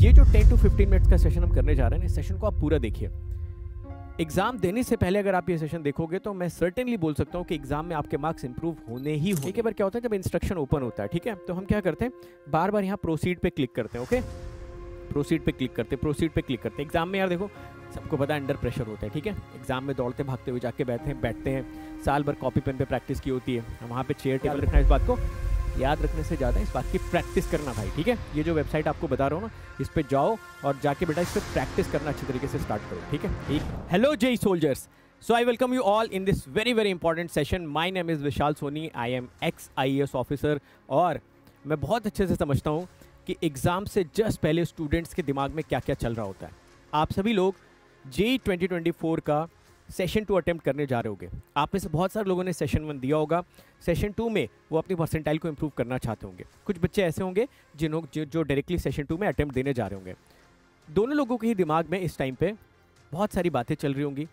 ये जो 10 to 15 minutes का सेशन हम करने जा रहे हैं इस सेशन को आप पूरा देखिए एग्जाम देने से पहले अगर आप ये सेशन देखोगे तो मैं सर्टेनली बोल सकता हूँ कि एग्जाम में आपके मार्क्स इंप्रूव होने ही होंगे एक बार क्या होता है जब इंस्ट्रक्शन ओपन होता है ठीक है तो हम क्या करते हैं बार बार यहाँ प्रोसीड पे क्लिक करते हैं ओके प्रोसीड पे क्लिक करते हैं प्रोसीड पे क्लिक करते हैं एग्जाम में यार देखो सबको पता है अंडर प्रेशर होता है ठीक है एग्जाम में दौड़ते भागते हुए जाके बैठते हैं बैठते हैं साल भर कॉपी पेन पे प्रैक्टिस की होती है वहाँ पे चेयर टेबल रखना इस बात को याद रखने से ज़्यादा इस बात की प्रैक्टिस करना भाई ठीक है ये जो वेबसाइट आपको बता रहा हूँ ना इस पर जाओ और जाके बेटा इस पर प्रैक्टिस करना अच्छे तरीके से स्टार्ट करो ठीक है ठीक हेलो जय soldiers so I welcome you all in this very very important session my name is Vishal Soni I am ex I S officer और मैं बहुत अच्छे से समझता हूँ कि एग्ज़ाम से जस्ट पहले स्टूडेंट्स के दिमाग में क्या क्या चल रहा होता है आप सभी लोग जे फोर का सेशन टू अटैम्प्ट करने जा रहे होगे आप में से बहुत सारे लोगों ने सेशन वन दिया होगा सेशन टू में वो अपनी परसेंटाइल को इम्प्रूव करना चाहते होंगे कुछ बच्चे ऐसे होंगे जिन्हों जो डायरेक्टली सेशन टू में अटैम्प्ट देने जा रहे होंगे दोनों लोगों के ही दिमाग में इस टाइम पर बहुत सारी बातें चल रही होंगी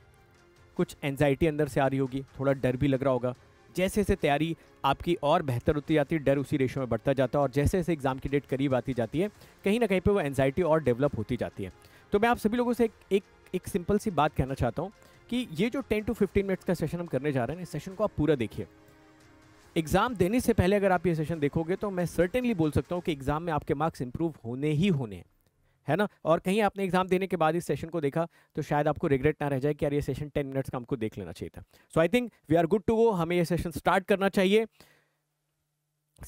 कुछ एनजाइटी अंदर से आ रही होगी थोड़ा डर भी लग रहा होगा जैसे जैसे तैयारी आपकी और बेहतर होती जाती है डर उसी रेशो में बढ़ता जाता है और जैसे जैसे एग्ज़ाम की डेट करीब आती जाती है कहीं ना कहीं पर वो एनजाइटी और डेवलप होती जाती है तो मैं आप सभी लोगों से एक, एक सिंपल सी बात कहना चाहता हूँ कि ये जो टेन टू फिफ्टीन मिनट्स का सेशन हम करने जा रहे हैं इस सेशन को आप पूरा देखिए एग्ज़ाम देने से पहले अगर आप ये सेशन देखोगे तो मैं सर्टेनली बोल सकता हूँ कि एग्ज़ाम में आपके मार्क्स इंप्रूव होने ही होने हैं है ना और कहीं आपने एग्जाम देने के बाद इस सेशन को देखा तो शायद आपको रिग्रेट ना रह जाए कि यार ये सेशन टेन मिनट्स का हमको देख लेना चाहिए था so I think we are good to go हमें ये सेशन स्टार्ट करना चाहिए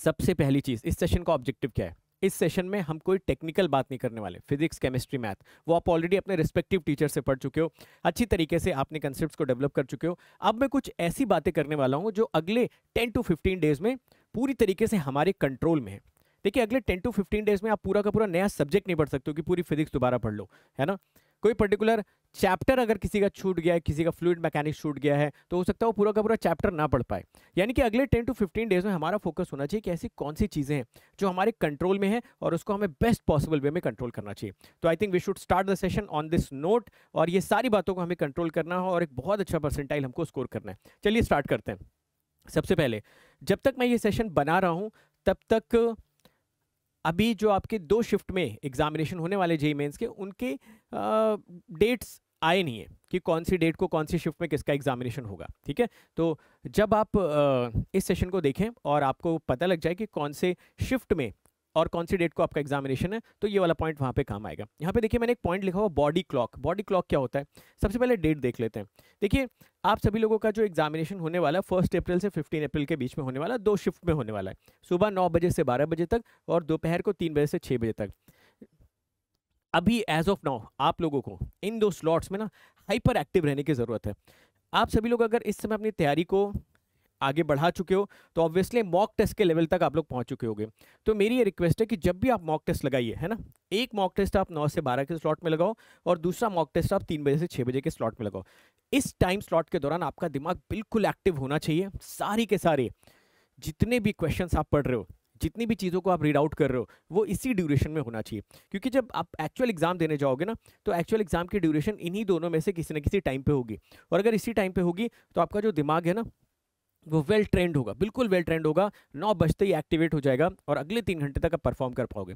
सबसे पहली चीज़ इस सेशन का ऑब्जेक्टिव क्या है इस सेशन में हम कोई टेक्निकल बात नहीं करने वाले फिजिक्स केमिस्ट्री मैथ वो आप ऑलरेडी अपने रिस्पेक्टिव टीचर से पढ़ चुके हो अच्छी तरीके से आपने कंसेप्ट को डेवलप कर चुके हो अब मैं कुछ ऐसी बातें करने वाला हूँ जो अगले टेन टू फिफ्टीन डेज में पूरी तरीके से हमारे कंट्रोल में है देखिए अगले टेन टू फिफ्टीन डेज में आप पूरा का पूरा नया सब्जेक्ट नहीं पढ़ सकते हो कि पूरी फिजिक्स दोबारा पढ़ लो है ना कोई पर्टिकुलर चैप्टर अगर किसी का छूट गया है किसी का फ्लूड मैकेनिक छूट गया है तो हो सकता है वो पूरा का पूरा चैप्टर ना पढ़ पाए यानी कि अगले टेन टू फिफ्टीन डेज में हमारा फोकस होना चाहिए कि ऐसी कौन सी चीज़ें हैं जो हमारे कंट्रोल में है और उसको हमें बेस्ट पॉसिबल वे में कंट्रोल करना चाहिए तो I think we should start the session on this note और ये सारी बातों को हमें कंट्रोल करना हो और एक बहुत अच्छा परसेंटाइल हमको स्कोर करना है चलिए स्टार्ट करते हैं सबसे पहले जब तक मैं ये सेशन बना रहा हूँ तब तक अभी जो आपके दो शिफ्ट में एग्जामिनेशन होने वाले जेई मेन्स के उनके डेट्स आए नहीं है कि कौन सी डेट को कौन सी शिफ्ट में किसका एग्जामिनेशन होगा ठीक है तो जब आप इस सेशन को देखें और आपको पता लग जाए कि कौन से शिफ्ट में और कौन सी डेट को आपका एग्जामिनेशन है तो ये वाला पॉइंट वहाँ पे काम आएगा यहाँ पे देखिए मैंने एक पॉइंट लिखा हुआ बॉडी क्लॉक बॉडी क्लॉक क्या होता है सबसे पहले डेट देख लेते हैं देखिए आप सभी लोगों का जो एग्जामिनेशन होने वाला है फर्स्ट अप्रैल से फिफ्टीन अप्रैल के बीच में होने वाला दो शिफ्ट में होने वाला है सुबह नौ बजे से बारह बजे तक और दोपहर को तीन बजे से छः बजे तक अभी एज ऑफ नाउ आप लोगों को इन दो स्लॉट्स में ना हाइपर एक्टिव रहने की ज़रूरत है आप सभी लोग अगर इस समय अपनी तैयारी को आगे बढ़ा चुके हो तो ऑब्वियसली मॉक टेस्ट के लेवल तक आप लोग पहुंच चुके होंगे तो मेरी ये रिक्वेस्ट है कि जब भी आप मॉक टेस्ट लगाइए है ना एक मॉक टेस्ट आप नौ से बारह के स्लॉट में लगाओ और दूसरा मॉक टेस्ट आप तीन बजे से छः बजे के स्लॉट में लगाओ इस टाइम स्लॉट के दौरान आपका दिमाग बिल्कुल एक्टिव होना चाहिए सारी के सारे जितने भी क्वेश्चन आप पढ़ रहे हो जितनी भी चीज़ों को आप रीड आउट कर रहे हो वो इसी ड्यूरेशन में होना चाहिए क्योंकि जब आप एक्चुअल एग्जाम देने जाओगे ना तो एक्चुअल एग्जाम की ड्यूरेशन इन्हीं दोनों में से किसी न किसी टाइम पे होगी और अगर इसी टाइम पे होगी तो आपका जो दिमाग है ना वो वेल ट्रेंड होगा बिल्कुल वेल ट्रेंड होगा नौ बजते ही एक्टिवेट हो जाएगा और अगले तीन घंटे तक आप परफॉर्म कर पाओगे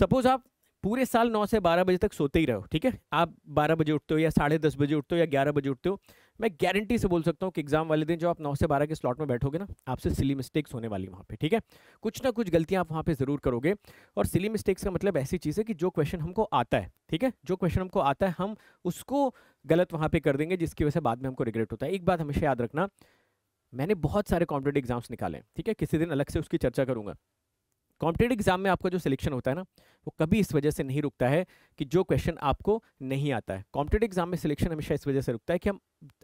सपोज आप पूरे साल नौ से बारह बजे तक सोते ही रहो ठीक है आप बारह बजे उठते हो या साढ़े दस बजे उठते हो या ग्यारह बजे उठते हो मैं गारंटी से बोल सकता हूँ कि एग्जाम वाले दिन जो आप नौ से बारह के स्लॉट में बैठोगे ना आपसे सिली मिस्टेक्स होने वाली वहाँ पे ठीक है कुछ ना कुछ गलतियाँ आप वहाँ पे जरूर करोगे और सिली मिस्टेक्स का मतलब ऐसी चीज़ है कि जो क्वेश्चन हमको आता है ठीक है जो क्वेश्चन हमको आता है हम उसको गलत वहाँ पे कर देंगे जिसकी वजह से बाद में हमको रिग्रेट होता है एक बात हमेशा याद रखना मैंने बहुत सारे कॉम्पिटेटिव एग्जाम्स निकाले ठीक है किसी दिन अलग से उसकी चर्चा करूंगा कॉम्पिटेटिव एग्जाम में आपका जो सिलेक्शन होता है ना वो कभी इस वजह से नहीं रुकता है कि जो क्वेश्चन आपको नहीं आता है कॉम्पिटेटिव एग्जाम में सिलेक्शन हमेशा इस वजह से रुकता है कि हम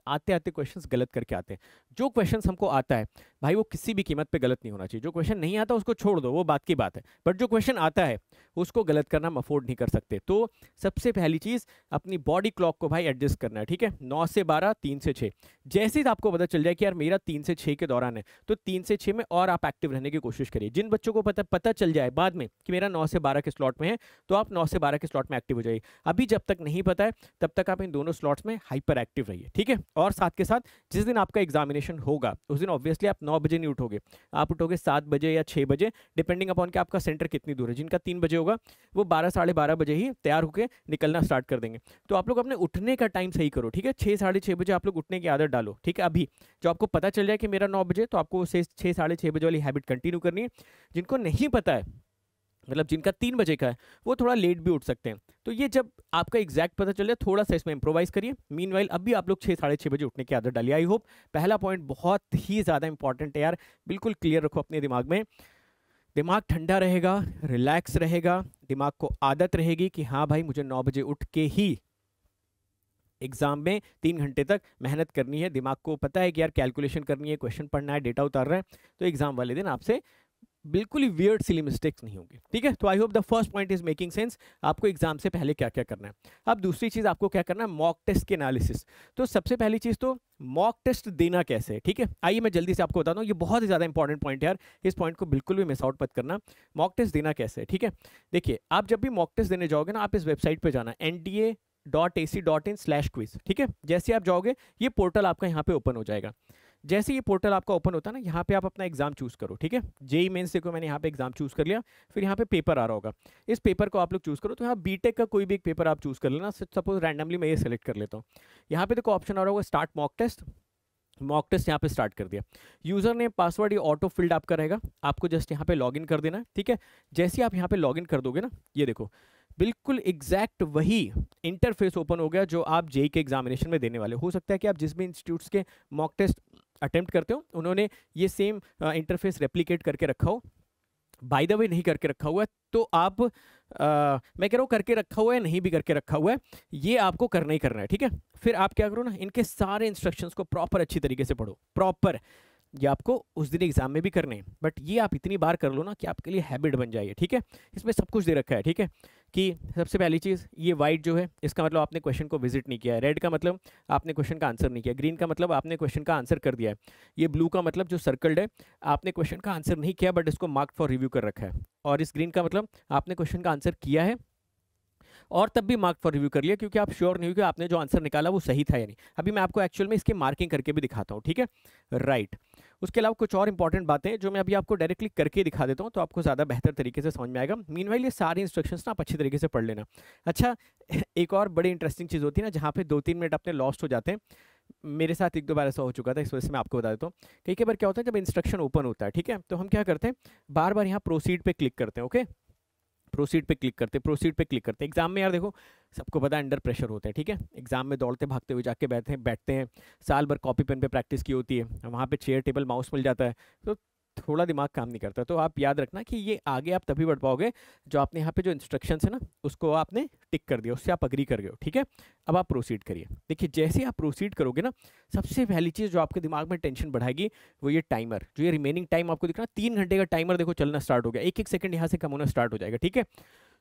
आते आते क्वेश्चन गलत करके आते हैं जो क्वेश्चन हमको आता है भाई वो किसी भी कीमत पर गलत नहीं होना चाहिए जो क्वेश्चन नहीं आता उसको छोड़ दो वो बात की बात है बट जो क्वेश्चन आता है उसको गलत करना हम अफोर्ड नहीं कर सकते तो सबसे पहली चीज़ अपनी बॉडी क्लॉक को भाई एडजस्ट करना है ठीक है नौ से बारह तीन से छः जैसे ही आपको पता चल जाए कि यार मेरा तीन से छः के दौरान है तो तीन से छः में और आप एक्टिव रहने की कोशिश करिए जिन बच्चों को पता पता चल जाए बाद में कि मेरा नौ से बारह के स्लॉट स्लॉट में है तो आप नौ से बारह के स्लॉट में एक्टिव हो जाइए अभी जब तक नहीं पता है तब तक आप इन दोनों स्लॉट्स में हाइपर एक्टिव रहिए ठीक है और साथ के साथ जिस दिन आपका एग्जामिनेशन होगा उस दिन ऑब्वियसली आप नौ बजे नहीं उठोगे आप उठोगे सात बजे या छः बजे डिपेंडिंग अपॉन कि आपका सेंटर कितनी दूर है जिनका तीन बजे होगा वो बारह साढ़े बारह बजे ही तैयार होकर निकलना स्टार्ट कर देंगे तो आप लोग अपने उठने का टाइम सही करो ठीक है छः साढ़े छः बजे आप लोग उठने की आदत डालो ठीक है अभी जो आपको पता चल जाए कि मेरा नौ बजे तो आपको छः साढ़े छः बजे वाली हैबिट कंटिन्यू करनी है जिनको नहीं पता है मतलब जिनका तीन बजे का है वो थोड़ा लेट भी उठ सकते हैं तो ये जब आपका एग्जैक्ट पता चल जाए थोड़ा सा इसमें इम्प्रोवाइज करिए मीन वाइल अब भी आप लोग छः साढ़े छः बजे उठने की आदत डालिए आई होप पहला पॉइंट बहुत ही ज़्यादा इंपॉर्टेंट है यार बिल्कुल क्लियर रखो अपने दिमाग में दिमाग ठंडा रहेगा रिलैक्स रहेगा दिमाग को आदत रहेगी कि हाँ भाई मुझे नौ बजे उठ के ही एग्ज़ाम में तीन घंटे तक मेहनत करनी है दिमाग को पता है कि यार कैलकुलेशन करनी है क्वेश्चन पढ़ना है डेटा उतार रहा है तो एग्ज़ाम वाले दिन आपसे बिल्कुल ही वियर्ड सिली मिस्टेक्स नहीं होंगी ठीक है तो I hope the first point is making sense आपको एग्जाम से पहले क्या क्या करना है अब दूसरी चीज़ आपको क्या करना है मॉक टेस्ट के एनालिसिस तो सबसे पहली चीज़ तो मॉक टेस्ट देना कैसे है ठीक है आइए मैं जल्दी से आपको बता दूँ ये बहुत ही ज़्यादा इंपॉर्टेंट पॉइंट है यार इस पॉइंट को बिल्कुल भी मिस आउट मत करना मॉक टेस्ट देना कैसे है ठीक है देखिए आप जब भी मॉक टेस्ट देने जाओगे ना आप इस वेबसाइट पर जाना N D A dot A C dot in slash quiz ठीक है जैसे आप जाओगे ये पोर्टल आपका यहाँ पे ओपन हो जाएगा जैसे ये पोर्टल आपका ओपन होता है ना यहाँ पे आप अपना एग्जाम चूज करो ठीक है जेई मेन्स देखो मैंने यहाँ पे एग्जाम चूज कर लिया फिर यहाँ पे पेपर आ रहा होगा इस पेपर को आप लोग चूज करो तो यहाँ बीटेक का कोई भी एक पेपर आप चूज कर लेना सपोज रैंडमली मैं ये सिलेक्ट कर लेता हूँ यहाँ पे देखो ऑप्शन आ रहा होगा start mock test mock test यहाँ पे स्टार्ट कर दिया यूज़र ने पासवर्ड ये ऑटो फिल्ड आपका रहेगा आपको जस्ट यहाँ पे लॉगिन कर देना है ठीक है जैसे आप यहाँ पे लॉगिन कर दोगे ना ये देखो बिल्कुल एग्जैक्ट वही इंटरफेस ओपन हो गया जो आप जेई के एग्जामिनेशन में देने वाले हो सकता है कि आप जिस भी इंस्टीट्यूट्स के मॉक टेस्ट अटेम्प्ट करते हो उन्होंने ये सेम इंटरफेस रेप्लीकेट करके रखा हो बाय द वे नहीं करके रखा हुआ है तो आप आ, मैं कह रहा हूँ करके रखा हुआ है नहीं भी करके रखा हुआ है ये आपको करना ही करना है ठीक है फिर आप क्या करो ना इनके सारे इंस्ट्रक्शंस को प्रॉपर अच्छी तरीके से पढ़ो प्रॉपर ये आपको उस दिन एग्जाम में भी करने हैं बट ये आप इतनी बार कर लो ना कि आपके लिए हैबिट बन जाइए ठीक है इसमें सब कुछ दे रखा है ठीक है कि सबसे पहली चीज़ ये वाइट जो है इसका मतलब आपने क्वेश्चन को विजिट नहीं किया है रेड का मतलब आपने क्वेश्चन का आंसर नहीं किया ग्रीन का मतलब आपने क्वेश्चन का आंसर कर दिया है ये ब्लू का मतलब जो सर्कल्ड है आपने क्वेश्चन का आंसर नहीं किया बट इसको मार्क फॉर रिव्यू कर रखा है और इस ग्रीन का मतलब आपने क्वेश्चन का आंसर किया है और तब भी मार्क फॉर रिव्यू कर लिया क्योंकि आप श्योर नहीं हो कि आपने जो आंसर निकाला वो सही था या नहीं अभी मैं आपको एक्चुअल में इसके मार्किंग करके भी दिखाता हूँ ठीक है राइट right. उसके अलावा कुछ और इंपॉर्टेंट बातें जो मैं अभी आपको डायरेक्टली करके दिखा देता हूँ तो आपको ज़्यादा बेहतर तरीके से समझ में आएगा मीन ये सारे इंस्ट्रक्शंस ना आप अच्छे तरीके से पढ़ लेना अच्छा एक और बड़ी इंटरेस्टिंग चीज़ होती है ना जहाँ पे दो तीन मिनट अपने लॉस्ट हो जाते हैं मेरे साथ एक दो बार ऐसा हो चुका था इस वजह से मैं आपको बता देता हूँ कई कई बार क्या होता है जब इंस्ट्रक्शन ओपन होता है ठीक है तो हम क्या करते हैं बार बार यहाँ प्रोसीड पे क्लिक करते हैं ओके प्रोसीड पे क्लिक करते प्रोसीड पे क्लिक करते एग्जाम में यार देखो सबको पता है अंडर प्रेशर होता है ठीक है एग्जाम में दौड़ते भागते हुए जाके बैठते हैं बैठते हैं साल भर कॉपी पेन पे प्रैक्टिस की होती है वहाँ पे चेयर टेबल माउस मिल जाता है तो थोड़ा दिमाग काम नहीं करता तो आप याद रखना कि ये आगे आप तभी बढ़ पाओगे जो आपने यहाँ पे जो इंस्ट्रक्शन है ना उसको आपने टिक कर दिया उससे आप अग्री कर गए ठीक है अब आप प्रोसीड करिए देखिए जैसे आप प्रोसीड करोगे ना सबसे पहली चीज़ जो आपके दिमाग में टेंशन बढ़ाएगी वो ये टाइमर जो ये रिमेनिंग टाइम आपको दिख रहा है तीन घंटे का टाइमर देखो चलना स्टार्ट हो गया एक एक सेकंड यहाँ से कम होना स्टार्ट हो जाएगा ठीक है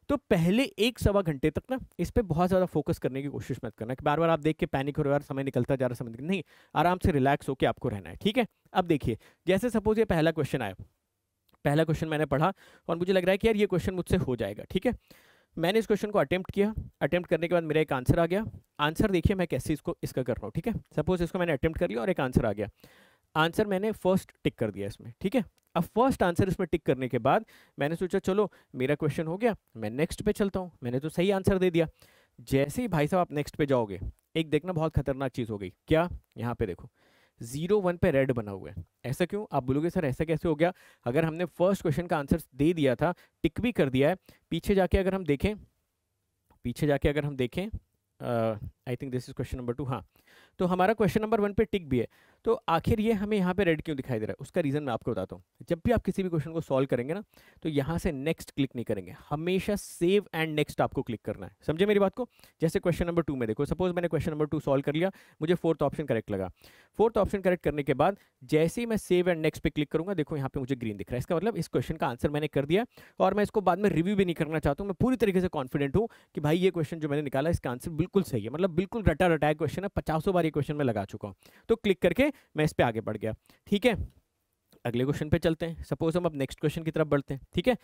तो पहले एक सवा घंटे तक ना इस पर बहुत ज़्यादा फोकस करने की कोशिश मत करना कि बार बार आप देख के पैनिक हो रहा है समय निकलता जा रहा समय नहीं आराम से रिलैक्स होकर आपको रहना है ठीक है अब देखिए जैसे सपोज ये पहला क्वेश्चन आया पहला क्वेश्चन मैंने पढ़ा और मुझे लग रहा है कि यार ये क्वेश्चन मुझसे हो जाएगा ठीक है मैंने इस क्वेश्चन को अटेम्प्ट किया अटेम्प्ट करने के बाद मेरा एक आंसर आ गया आंसर देखिए मैं कैसे इसको इसका कर रहा हूँ ठीक है सपोज इसको मैंने अटेम्प्ट कर लिया और एक आंसर आ गया आंसर मैंने फर्स्ट टिक कर दिया इसमें ठीक है अब फर्स्ट आंसर इसमें टिक करने के बाद मैंने सोचा चलो मेरा क्वेश्चन हो गया मैं नेक्स्ट पे चलता हूँ मैंने तो सही आंसर दे दिया जैसे ही भाई साहब आप नेक्स्ट पे जाओगे एक देखना बहुत खतरनाक चीज़ हो गई क्या यहाँ पे देखो जीरो वन पे रेड बना हुआ है ऐसा क्यों आप बोलोगे सर ऐसा कैसे हो गया अगर हमने फर्स्ट क्वेश्चन का आंसर दे दिया था टिक भी कर दिया है पीछे जाके अगर हम देखें पीछे जाके अगर हम देखें I think this is question number two हाँ तो हमारा क्वेश्चन नंबर वन पे टिक भी है तो आखिर ये हमें यहाँ पे रेड क्यों दिखाई दे रहा है उसका रीज़न मैं आपको बताता हूँ जब भी आप किसी भी क्वेश्चन को सॉल्व करेंगे ना तो यहाँ से नेक्स्ट क्लिक नहीं करेंगे हमेशा सेव एंड नेक्स्ट आपको क्लिक करना है समझे मेरी बात को जैसे क्वेश्चन नंबर टू में देखो सपोज मैंने क्वेश्चन नंबर टू सॉल्व कर लिया मुझे फोर्थ ऑप्शन करेक्ट लगा फोर्थ ऑप्शन करेक्ट करने के बाद जैसे ही मैं सेव एंड नेक्स्ट पर क्लिक करूँगा देखो यहाँ पर मुझे ग्रीन दिख रहा है इसका मतलब इस क्वेश्चन का आंसर मैंने कर दिया और मैं इसको बाद में रिव्यू भी नहीं करना चाहता हूँ मैं पूरी तरीके से कॉन्फिडेंट हूँ कि भाई ये क्वेश्चन जो मैंने निकाला इसका आंसर बिल्कुल सही है मतलब बिल्कुल रटा रटाया क्वेश्चन है पचासों बार ये क्वेश्चन में लगा चुका हूँ तो क्लिक करके मैं इस पर आगे बढ़ गया ठीक है अगले क्वेश्चन पे चलते हैं सपोज हम अब नेक्स्ट क्वेश्चन की तरफ बढ़ते हैं ठीक है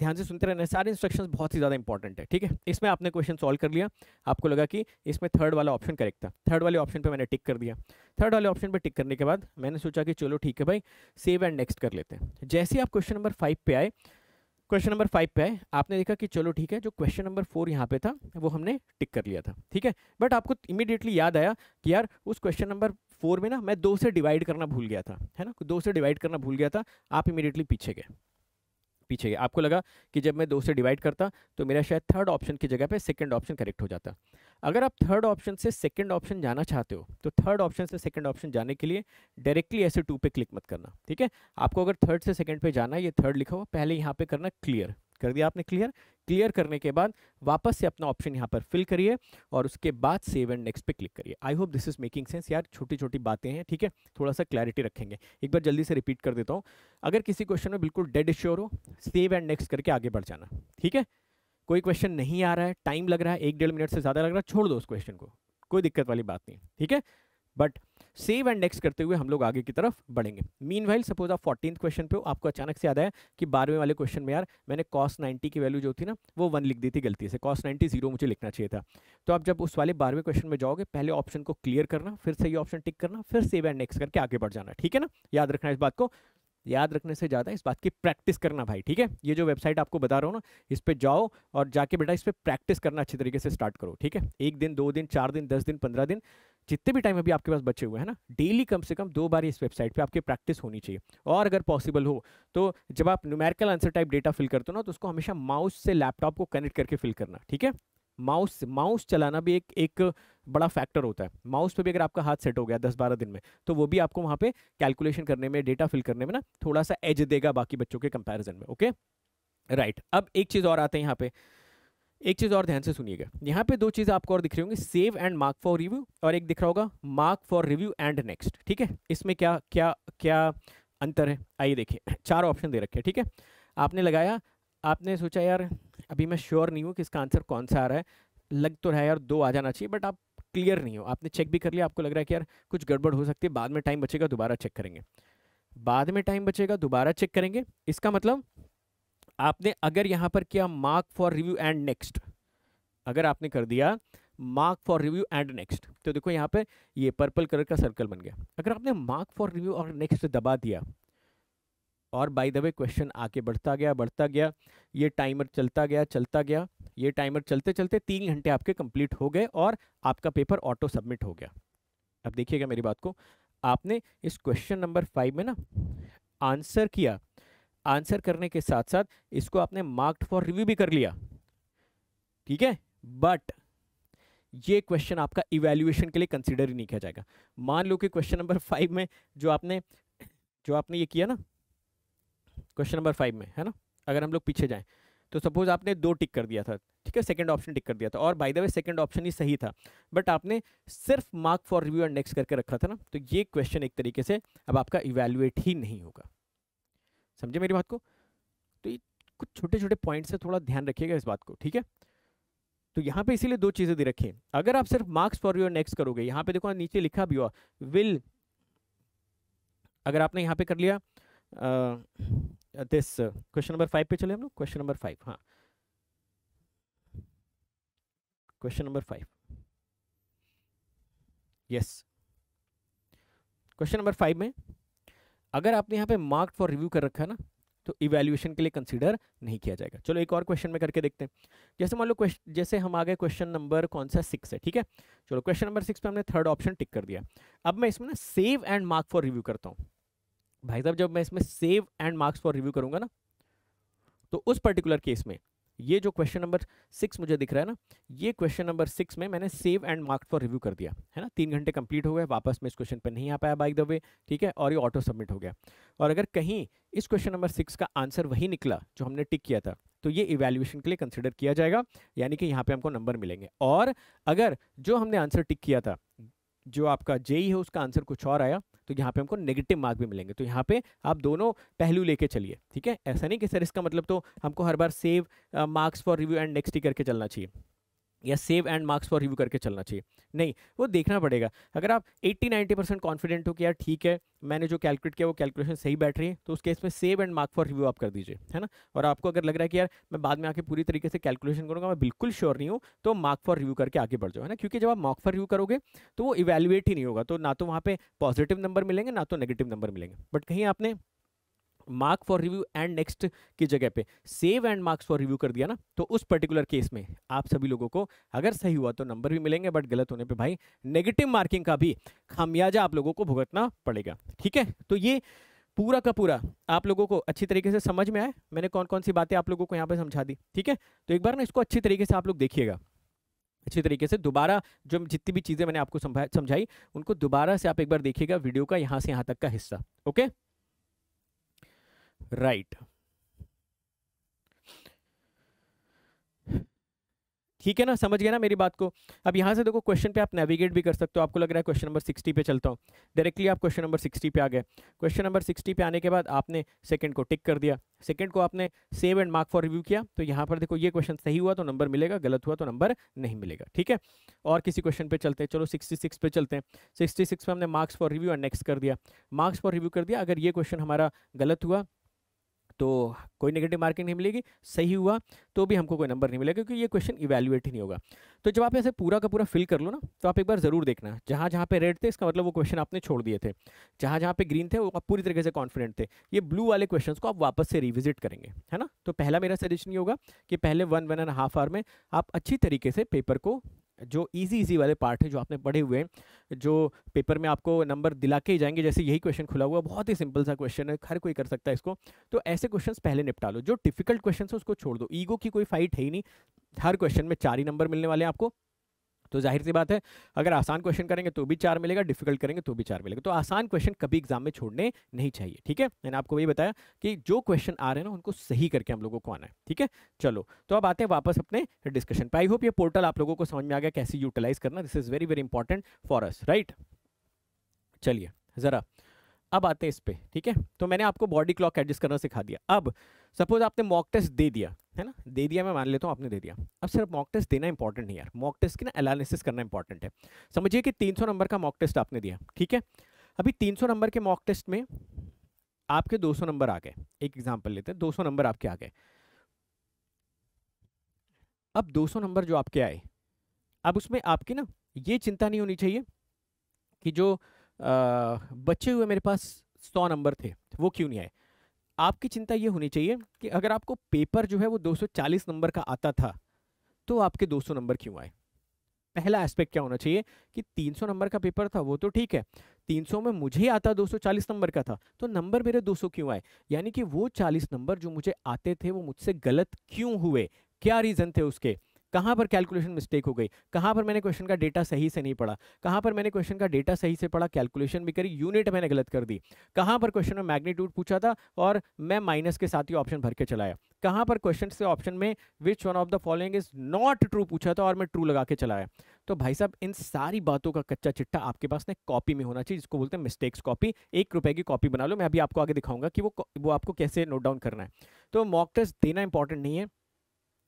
ध्यान से सुनते रहना सारे इंस्ट्रक्शन बहुत ही ज़्यादा इंपॉर्टेंट है ठीक है इसमें आपने क्वेश्चन सॉल्व कर लिया आपको लगा कि इसमें थर्ड वाला ऑप्शन करेक्ट था थर्ड वाले ऑप्शन पे मैंने टिक कर दिया थर्ड वाले ऑप्शन पे टिक करने के बाद मैंने सोचा कि चलो ठीक है भाई सेव एंड नेक्स्ट कर लेते हैं जैसे आप क्वेश्चन नंबर फाइव पे आए क्वेश्चन नंबर फाइव पे आए आपने देखा कि चलो ठीक है जो क्वेश्चन नंबर फोर यहाँ पे था वो हमने टिक कर लिया था ठीक है बट आपको इमीडिएटली याद आया कि यार उस क्वेश्चन नंबर फोर में ना मैं दो से डिवाइड करना भूल गया था है ना दो से डिवाइड करना भूल गया था आप इमीडिएटली पीछे गए पीछे गए आपको लगा कि जब मैं दो से डिवाइड करता तो मेरा शायद थर्ड ऑप्शन की जगह पर सेकेंड ऑप्शन करेक्ट हो जाता अगर आप थर्ड ऑप्शन से सेकंड ऑप्शन जाना चाहते हो तो थर्ड ऑप्शन से सेकंड ऑप्शन जाने के लिए डायरेक्टली ऐसे टू पे क्लिक मत करना ठीक है आपको अगर थर्ड से सेकंड पे जाना है ये थर्ड लिखा हुआ पहले यहाँ पे करना क्लियर कर दिया आपने क्लियर क्लियर करने के बाद वापस से अपना ऑप्शन यहाँ पर फिल करिए और उसके बाद सेव एंड नेक्स्ट पे क्लिक करिए I hope this is making sense यार छोटी छोटी बातें हैं ठीक है थोड़ा सा क्लैरिटी रखेंगे एक बार जल्दी से रिपीट कर देता हूँ अगर किसी क्वेश्चन में बिल्कुल डेड श्योर हो सेव एंड नेक्स्ट करके आगे बढ़ जाना ठीक है कोई क्वेश्चन नहीं आ रहा है टाइम लग रहा है एक डेढ़ मिनट से ज़्यादा लग रहा है छोड़ दो उस क्वेश्चन को कोई दिक्कत वाली बात नहीं ठीक है बट सेव एंड नेक्स्ट करते हुए हम लोग आगे की तरफ बढ़ेंगे मीन वाइल सपोज आप फोर्टीन क्वेश्चन पे हो आपको अचानक से याद है कि बारहवें वाले क्वेश्चन में यार मैंने कॉस 90 की वैल्यू जो थी ना वो वन लिख दी थी गलती से कॉस 90 जीरो मुझे लिखना चाहिए था तो आप जब उस वाले बारहवें क्वेश्चन में जाओगे पहले ऑप्शन को क्लियर करना फिर सही ऑप्शन टिक करना फिर सेव एंड नेक्स्ट करके आगे बढ़ जाना ठीक है ना याद रखना इस बात को याद रखने से ज़्यादा इस बात की प्रैक्टिस करना भाई ठीक है ये जो वेबसाइट आपको बता रहा हूँ ना इस पर जाओ और जाके बेटा इस पर प्रैक्टिस करना अच्छे तरीके से स्टार्ट करो ठीक है एक दिन दो दिन चार दिन दस दिन पंद्रह दिन जितने भी टाइम अभी आपके पास बचे हुए हैं ना डेली कम से कम दो बार इस वेबसाइट पे आपकी प्रैक्टिस होनी चाहिए और अगर पॉसिबल हो तो जब आप numerical answer type data fill करते हो ना तो उसको हमेशा माउस से लैपटॉप को कनेक्ट करके फिल करना ठीक है माउस माउस चलाना भी एक एक बड़ा फैक्टर होता है माउस पे भी अगर आपका हाथ सेट हो गया दस बारह दिन में तो वो भी आपको वहाँ पे कैलकुलेशन करने में डेटा फिल करने में ना थोड़ा सा एज देगा बाकी बच्चों के कंपैरिजन में ओके राइट अब एक चीज़ और आते हैं यहाँ पे एक चीज़ और ध्यान से सुनिएगा यहाँ पे दो चीज़ें आपको और दिख रही होंगी save and mark for review और एक दिख रहा होगा mark for review and next ठीक है इसमें क्या क्या क्या अंतर है आइए देखिए चार ऑप्शन दे रखे ठीक है आपने लगाया आपने सोचा यार अभी मैं श्योर नहीं हूँ कि इसका आंसर कौन सा आ रहा है लग तो रहा है यार दो आ जाना चाहिए बट आप क्लियर नहीं हो आपने चेक भी कर लिया आपको लग रहा है कि यार कुछ गड़बड़ हो सकती है बाद में टाइम बचेगा दोबारा चेक करेंगे बाद में टाइम बचेगा दोबारा चेक करेंगे इसका मतलब आपने अगर यहाँ पर किया mark for review and next अगर आपने कर दिया mark for review and next तो देखो यहाँ पे ये पर्पल कलर का सर्कल बन गया अगर आपने मार्क फॉर रिव्यू और नेक्स्ट दबा दिया और बाई द वे क्वेश्चन आके बढ़ता गया बढ़ता गया ये टाइमर चलता गया चलता गया ये टाइमर चलते चलते तीन घंटे आपके कंप्लीट हो गए और आपका पेपर ऑटो सबमिट हो गया अब देखिएगा मेरी बात को आपने इस क्वेश्चन नंबर फाइव में ना आंसर किया आंसर करने के साथ साथ इसको आपने मार्क्ड फॉर रिव्यू भी कर लिया ठीक है बट ये क्वेश्चन आपका इवेल्युएशन के लिए कंसिडर ही नहीं किया जाएगा मान लो कि क्वेश्चन नंबर फाइव में जो आपने जो आपने ये किया ना क्वेश्चन नंबर फाइव में है ना अगर हम लोग पीछे जाएँ तो सपोज़ आपने दो टिक कर दिया था ठीक है सेकंड ऑप्शन टिक कर दिया था और by the way second option ही सही था बट आपने सिर्फ mark for review and next करके रखा था ना तो ये क्वेश्चन एक तरीके से अब आपका इवेल्युएट ही नहीं होगा समझे मेरी बात को तो ये कुछ छोटे छोटे पॉइंट से थोड़ा ध्यान रखिएगा इस बात को ठीक है तो यहाँ पे इसीलिए दो चीज़ें दे रखी अगर आप सिर्फ मार्क्स फॉर योर नेक्स्ट करोगे यहाँ पे देखो नीचे लिखा भी हुआ विल अगर आपने यहाँ पे कर लिया दिस क्वेश्चन नंबर फाइव पे चले हम लोग क्वेश्चन नंबर फाइव हाँ question number five yes question number five में अगर आपने यहाँ पे मार्क्ड फॉर रिव्यू कर रखा है ना तो इवेल्यूएशन के लिए कंसीडर नहीं किया जाएगा चलो एक और क्वेश्चन में करके देखते हैं जैसे मान लो क्वेश्चन जैसे हम आ गए क्वेश्चन नंबर कौन सा सिक्स है ठीक है चलो क्वेश्चन नंबर सिक्स पे हमने थर्ड ऑप्शन टिक कर दिया अब मैं इसमें ना save and mark for review करता हूँ भाई साहब जब मैं इसमें save and marks for review करूंगा ना तो उस पर्टिकुलर केस में ये जो क्वेश्चन नंबर सिक्स मुझे दिख रहा है ना ये क्वेश्चन नंबर सिक्स में मैंने save and mark for review कर दिया है ना तीन घंटे कंप्लीट हो गए वापस मैं इस क्वेश्चन पर नहीं आ पाया बाइक द वे ठीक है और ये ऑटो सबमिट हो गया और अगर कहीं इस क्वेश्चन नंबर सिक्स का आंसर वही निकला जो हमने टिक किया था तो ये इवैल्यूएशन के लिए कंसिडर किया जाएगा यानी कि यहाँ पे हमको नंबर मिलेंगे और अगर जो हमने आंसर टिक किया था जो आपका जेई e है उसका आंसर कुछ और आया तो यहाँ पे हमको नेगेटिव मार्क भी मिलेंगे तो यहाँ पे आप दोनों पहलू लेके चलिए ठीक है ऐसा नहीं कि सर इसका मतलब तो हमको हर बार save marks for review and next ही करके चलना चाहिए या save and marks for review करके चलना चाहिए नहीं वो देखना पड़ेगा अगर आप 80 90 परसेंट कॉन्फिडेंट हो कि यार ठीक है मैंने जो कैलकुलेट किया वो कैलकुलेशन सही बैठ रही है तो उस केस में save and marks for review आप कर दीजिए है ना और आपको अगर लग रहा है कि यार मैं बाद में आके पूरी तरीके से कैलकुलेशन करूँगा मैं बिल्कुल श्योर नहीं हूँ तो मार्क फॉर रिव्यू करके आगे बढ़ जाओ है ना क्योंकि जब आप मार्क फॉर रिव्यू करोगे तो वो इवेलुएट ही नहीं होगा तो ना तो वहाँ पर पॉजिटिव नंबर मिलेंगे ना तो नेगेटिव नंबर मिलेंगे बट कहीं आपने mark for review and next की जगह पे save and marks for review कर दिया ना तो उस पर्टिकुलर केस में आप सभी लोगों को अगर सही हुआ तो नंबर भी मिलेंगे बट गलत होने पे भाई नेगेटिव मार्किंग का भी खामियाजा आप लोगों को भुगतना पड़ेगा ठीक है तो ये पूरा का पूरा आप लोगों को अच्छी तरीके से समझ में आए मैंने कौन कौन सी बातें आप लोगों को यहाँ पर समझा दी ठीक है तो एक बार ना इसको अच्छी तरीके से आप लोग देखिएगा अच्छी तरीके से दोबारा जो जितनी भी चीज़ें मैंने आपको समझाई उनको दोबारा से आप एक बार देखिएगा वीडियो का यहाँ से यहाँ तक का हिस्सा ओके राइट ठीक है ना समझ गया ना मेरी बात को अब यहां से देखो क्वेश्चन पे आप नेविगेट भी कर सकते हो आपको लग रहा है क्वेश्चन नंबर सिक्सटी पे चलता हूं डायरेक्टली आप क्वेश्चन नंबर सिक्सटी पे आ गए क्वेश्चन नंबर सिक्सटी पे आने के बाद आपने सेकंड को टिक कर दिया सेकंड को आपने save and mark for review किया तो यहां पर देखो ये क्वेश्चन सही हुआ तो नंबर मिलेगा गलत हुआ तो नंबर नहीं मिलेगा ठीक है और किसी क्वेश्चन पे चलते हैं चलो सिक्स पे चलते हैं सिक्सटी सिक्स पे हमने marks for review and next कर दिया मार्क्स फॉर रिव्यू कर दिया अगर ये क्वेश्चन हमारा गलत हुआ तो कोई नेगेटिव मार्किंग नहीं मिलेगी सही हुआ तो भी हमको कोई नंबर नहीं मिलेगा क्योंकि ये क्वेश्चन इवेल्युएट ही नहीं होगा तो जब आप ऐसे पूरा का पूरा फिल कर लो ना तो आप एक बार ज़रूर देखना जहाँ जहाँ पे रेड थे इसका मतलब वो क्वेश्चन आपने छोड़ दिए थे जहाँ जहाँ पे ग्रीन थे वो आप पूरी तरीके से कॉन्फिडेंट थे ये ब्लू वाले क्वेश्चन को आप वापस से रिविजिट करेंगे है ना तो पहला मेरा सजेशन ये होगा कि पहले one one and half hour में आप अच्छी तरीके से पेपर को जो इजी इजी वाले पार्ट है जो आपने पढ़े हुए हैं जो पेपर में आपको नंबर दिला के ही जाएंगे जैसे यही क्वेश्चन खुला हुआ बहुत ही सिंपल सा क्वेश्चन है हर कोई कर सकता है इसको तो ऐसे क्वेश्चन पहले निपटा लो जो डिफिकल्ट क्वेश्चन है उसको छोड़ दो ईगो की कोई फाइट है ही नहीं हर क्वेश्चन में चार ही नंबर मिलने वाले हैं आपको तो जाहिर सी बात है अगर आसान क्वेश्चन करेंगे तो भी चार मिलेगा डिफिकल्ट करेंगे तो भी चार मिलेगा तो आसान क्वेश्चन कभी एग्जाम में छोड़ने नहीं चाहिए ठीक है मैंने आपको यही बताया कि जो क्वेश्चन आ रहे हैं ना उनको सही करके हम लोगों को आना है ठीक है चलो तो अब आते हैं वापस अपने डिस्कशन पर आई होप ये पोर्टल आप लोगों को समझ में आ गया कैसे यूटिलाइज करना this is very very important for us right चलिए ज़रा अब आते हैं इस पर ठीक है तो मैंने आपको बॉडी क्लॉक एडजस्ट करना सिखा दिया अब सपोज आपने मॉक टेस्ट दे दिया है ना दे दिया मैं मान लेता हूँ आपने दे दिया अब सिर्फ मॉक टेस्ट देना इंपॉर्टेंट नहीं यार मॉक टेस्ट की ना एनालिसिस करना इंपॉर्टेंट है समझिए कि 300 नंबर का मॉक टेस्ट आपने दिया ठीक है अभी 300 नंबर के मॉक टेस्ट में आपके 200 नंबर आ गए एक एग्जाम्पल लेते हैं 200 नंबर आपके आ गए अब 200 नंबर जो आपके आए अब उसमें आपकी ना ये चिंता नहीं होनी चाहिए कि जो आ, बचे हुए मेरे पास सौ नंबर थे वो क्यों नहीं आए आपकी चिंता ये होनी चाहिए कि अगर आपको पेपर जो है वो 240 नंबर का आता था तो आपके 200 नंबर क्यों आए पहला एस्पेक्ट क्या होना चाहिए कि 300 नंबर का पेपर था वो तो ठीक है 300 में मुझे आता 240 नंबर का था तो नंबर मेरे 200 क्यों आए यानी कि वो 40 नंबर जो मुझे आते थे वो मुझसे गलत क्यों हुए क्या रीज़न थे उसके कहाँ पर कैलकुलेशन मिस्टेक हो गई कहाँ पर मैंने क्वेश्चन का डेटा सही से नहीं पढ़ा कहाँ पर मैंने क्वेश्चन का डेटा सही से पढ़ा कैलकुलेशन भी करी यूनिट मैंने गलत कर दी कहाँ पर क्वेश्चन में मैग्नीट्यूड पूछा था और मैं माइनस के साथ ही ऑप्शन भर के चलाया कहाँ पर क्वेश्चन से ऑप्शन में which one of the following is not true पूछा था और मैं ट्रू लगा के चलाया तो भाई साहब इन सारी बातों का कच्चा चिट्ठा आपके पास ना कॉपी में होना चाहिए जिसको बोलते हैं मिस्टेक्स कॉपी एक रुपए की कॉपी बना लो मैं अभी आपको आगे दिखाऊंगा कि वो वो आपको कैसे नोट डाउन करना है तो मॉक टेस्ट देना इंपॉर्टेंट नहीं है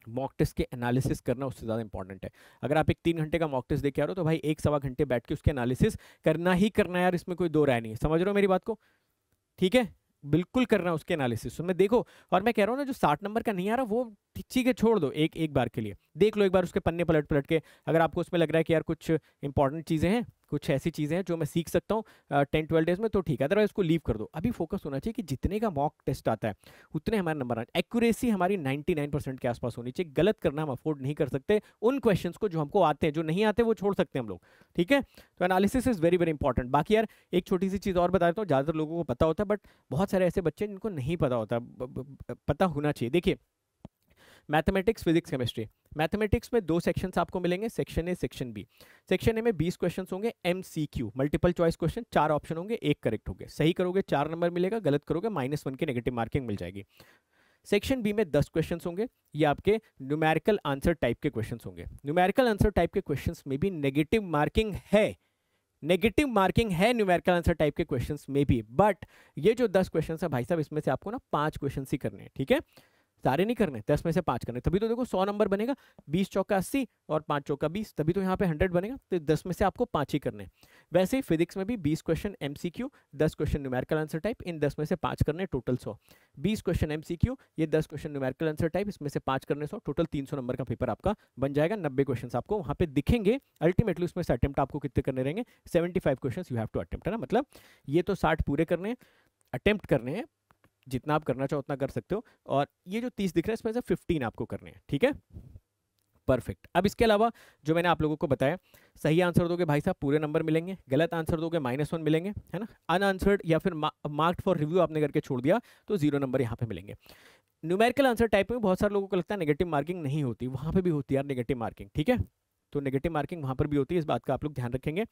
मॉक टेस्ट के एनालिसिस करना उससे ज़्यादा इंपॉर्टेंट है अगर आप एक तीन घंटे का मॉक टेस्ट देखे आ रहे हो तो भाई एक सवा घंटे बैठ के उसके एनालिसिस करना ही करना है यार इसमें कोई दो राय नहीं है समझ रहे हो मेरी बात को ठीक है बिल्कुल करना उसके एनालिसिस उसमें तो देखो और मैं कह रहा हूँ ना जो साठ नंबर का नहीं आ रहा वो ठीक है छोड़ दो एक एक बार के लिए देख लो एक बार उसके पन्ने पलट पलट के अगर आपको उसमें लग रहा है कि यार कुछ इंपॉर्टेंट चीज़ें हैं कुछ ऐसी चीज़ें हैं जो मैं सीख सकता हूँ टेन ट्वेल्व डेज में तो ठीक है अदरवाइज इसको लीव कर दो अभी फोकस होना चाहिए कि जितने का मॉक टेस्ट आता है उतने हमारे नंबर आने एक्यूरेसी हमारी 99% के आसपास होनी चाहिए गलत करना हम अफोर्ड नहीं कर सकते उन क्वेश्चन को जो हमको आते हैं जो नहीं आते वो छोड़ सकते हैं हम लोग ठीक है तो analysis is very very important बाकी यार एक छोटी सी चीज़ और बता देता हूँ ज़्यादातर लोगों को पता होता है बट बहुत सारे ऐसे बच्चे जिनको नहीं पता होता पता होना चाहिए देखिए मैथमेटिक्स फिजिक्स केमिस्ट्री मैथमेटिक्स में दो सेक्शंस आपको मिलेंगे section A section B section A में 20 क्वेश्चन होंगे M C Q multiple choice question चार ऑप्शन होंगे एक करेक्ट होंगे सही करोगे चार नंबर मिलेगा गलत करोगे माइनस वन की नेगेटिव मार्किंग मिल जाएगी सेक्शन बी में दस क्वेश्चन होंगे ये आपके न्यूमेरिकल आंसर टाइप के क्वेश्चन होंगे न्यूमेरिकल आंसर टाइप के क्वेश्चन में भी नेगेटिव मार्किंग है नेगेटिव मार्किंग है न्यूमेरिकल आंसर टाइप के क्वेश्चन में भी बट ये जो दस क्वेश्चन है भाई साहब इसमें से आपको ना पांच क्वेश्चन ही करने हैं ठीक है सारे नहीं करने दस में से पांच करने तभी तो देखो सौ नंबर बनेगा बीस चौका अस्सी और पांच चौका बीस तभी तो यहाँ पे हंड्रेड बनेगा तो दस में से आपको पांच ही करने वैसे ही फिजिक्स में भी बीस क्वेश्चन एम सी क्यू दस क्वेश्चन न्यूमेरिकल आंसर टाइप इन दस में से पांच करने टोटल सौ बीस क्वेश्चन एम सी क्यू ये दस क्वेश्चन न्यूमेरिकल आंसर टाइप इसमें से पांच करने सौ टोटल तीन सौ नंबर का पेपर आपका बन जाएगा नब्बे क्वेश्चन आपको वहाँ पे दिखेंगे अल्टीमेटली उसमें से अटेम्प्ट आपको कितने करने रहेंगे seventy five question you have to है ना मतलब ये तो साठ पूरे करने अटेम्प्ट करने हैं जितना आप करना चाहो उतना कर सकते हो और ये जो तीस दिख रहा है इसमें से फिफ्टीन आपको करने हैं ठीक है परफेक्ट अब इसके अलावा जो मैंने आप लोगों को बताया सही आंसर दोगे भाई साहब पूरे नंबर मिलेंगे गलत आंसर दोगे माइनस वन मिलेंगे है ना अनआंसर्ड या फिर मार्क्ड फॉर रिव्यू आपने करके छोड़ दिया तो जीरो नंबर यहाँ पे मिलेंगे न्यूमेरिकल आंसर टाइप में बहुत सारे लोगों को लगता है नेगेटिव मार्किंग नहीं होती वहाँ पर भी होती है यार नेगेटिव मार्किंग ठीक है तो नेगेटिव मार्किंग वहाँ पर भी होती है इस बात का आप लोग ध्यान रखेंगे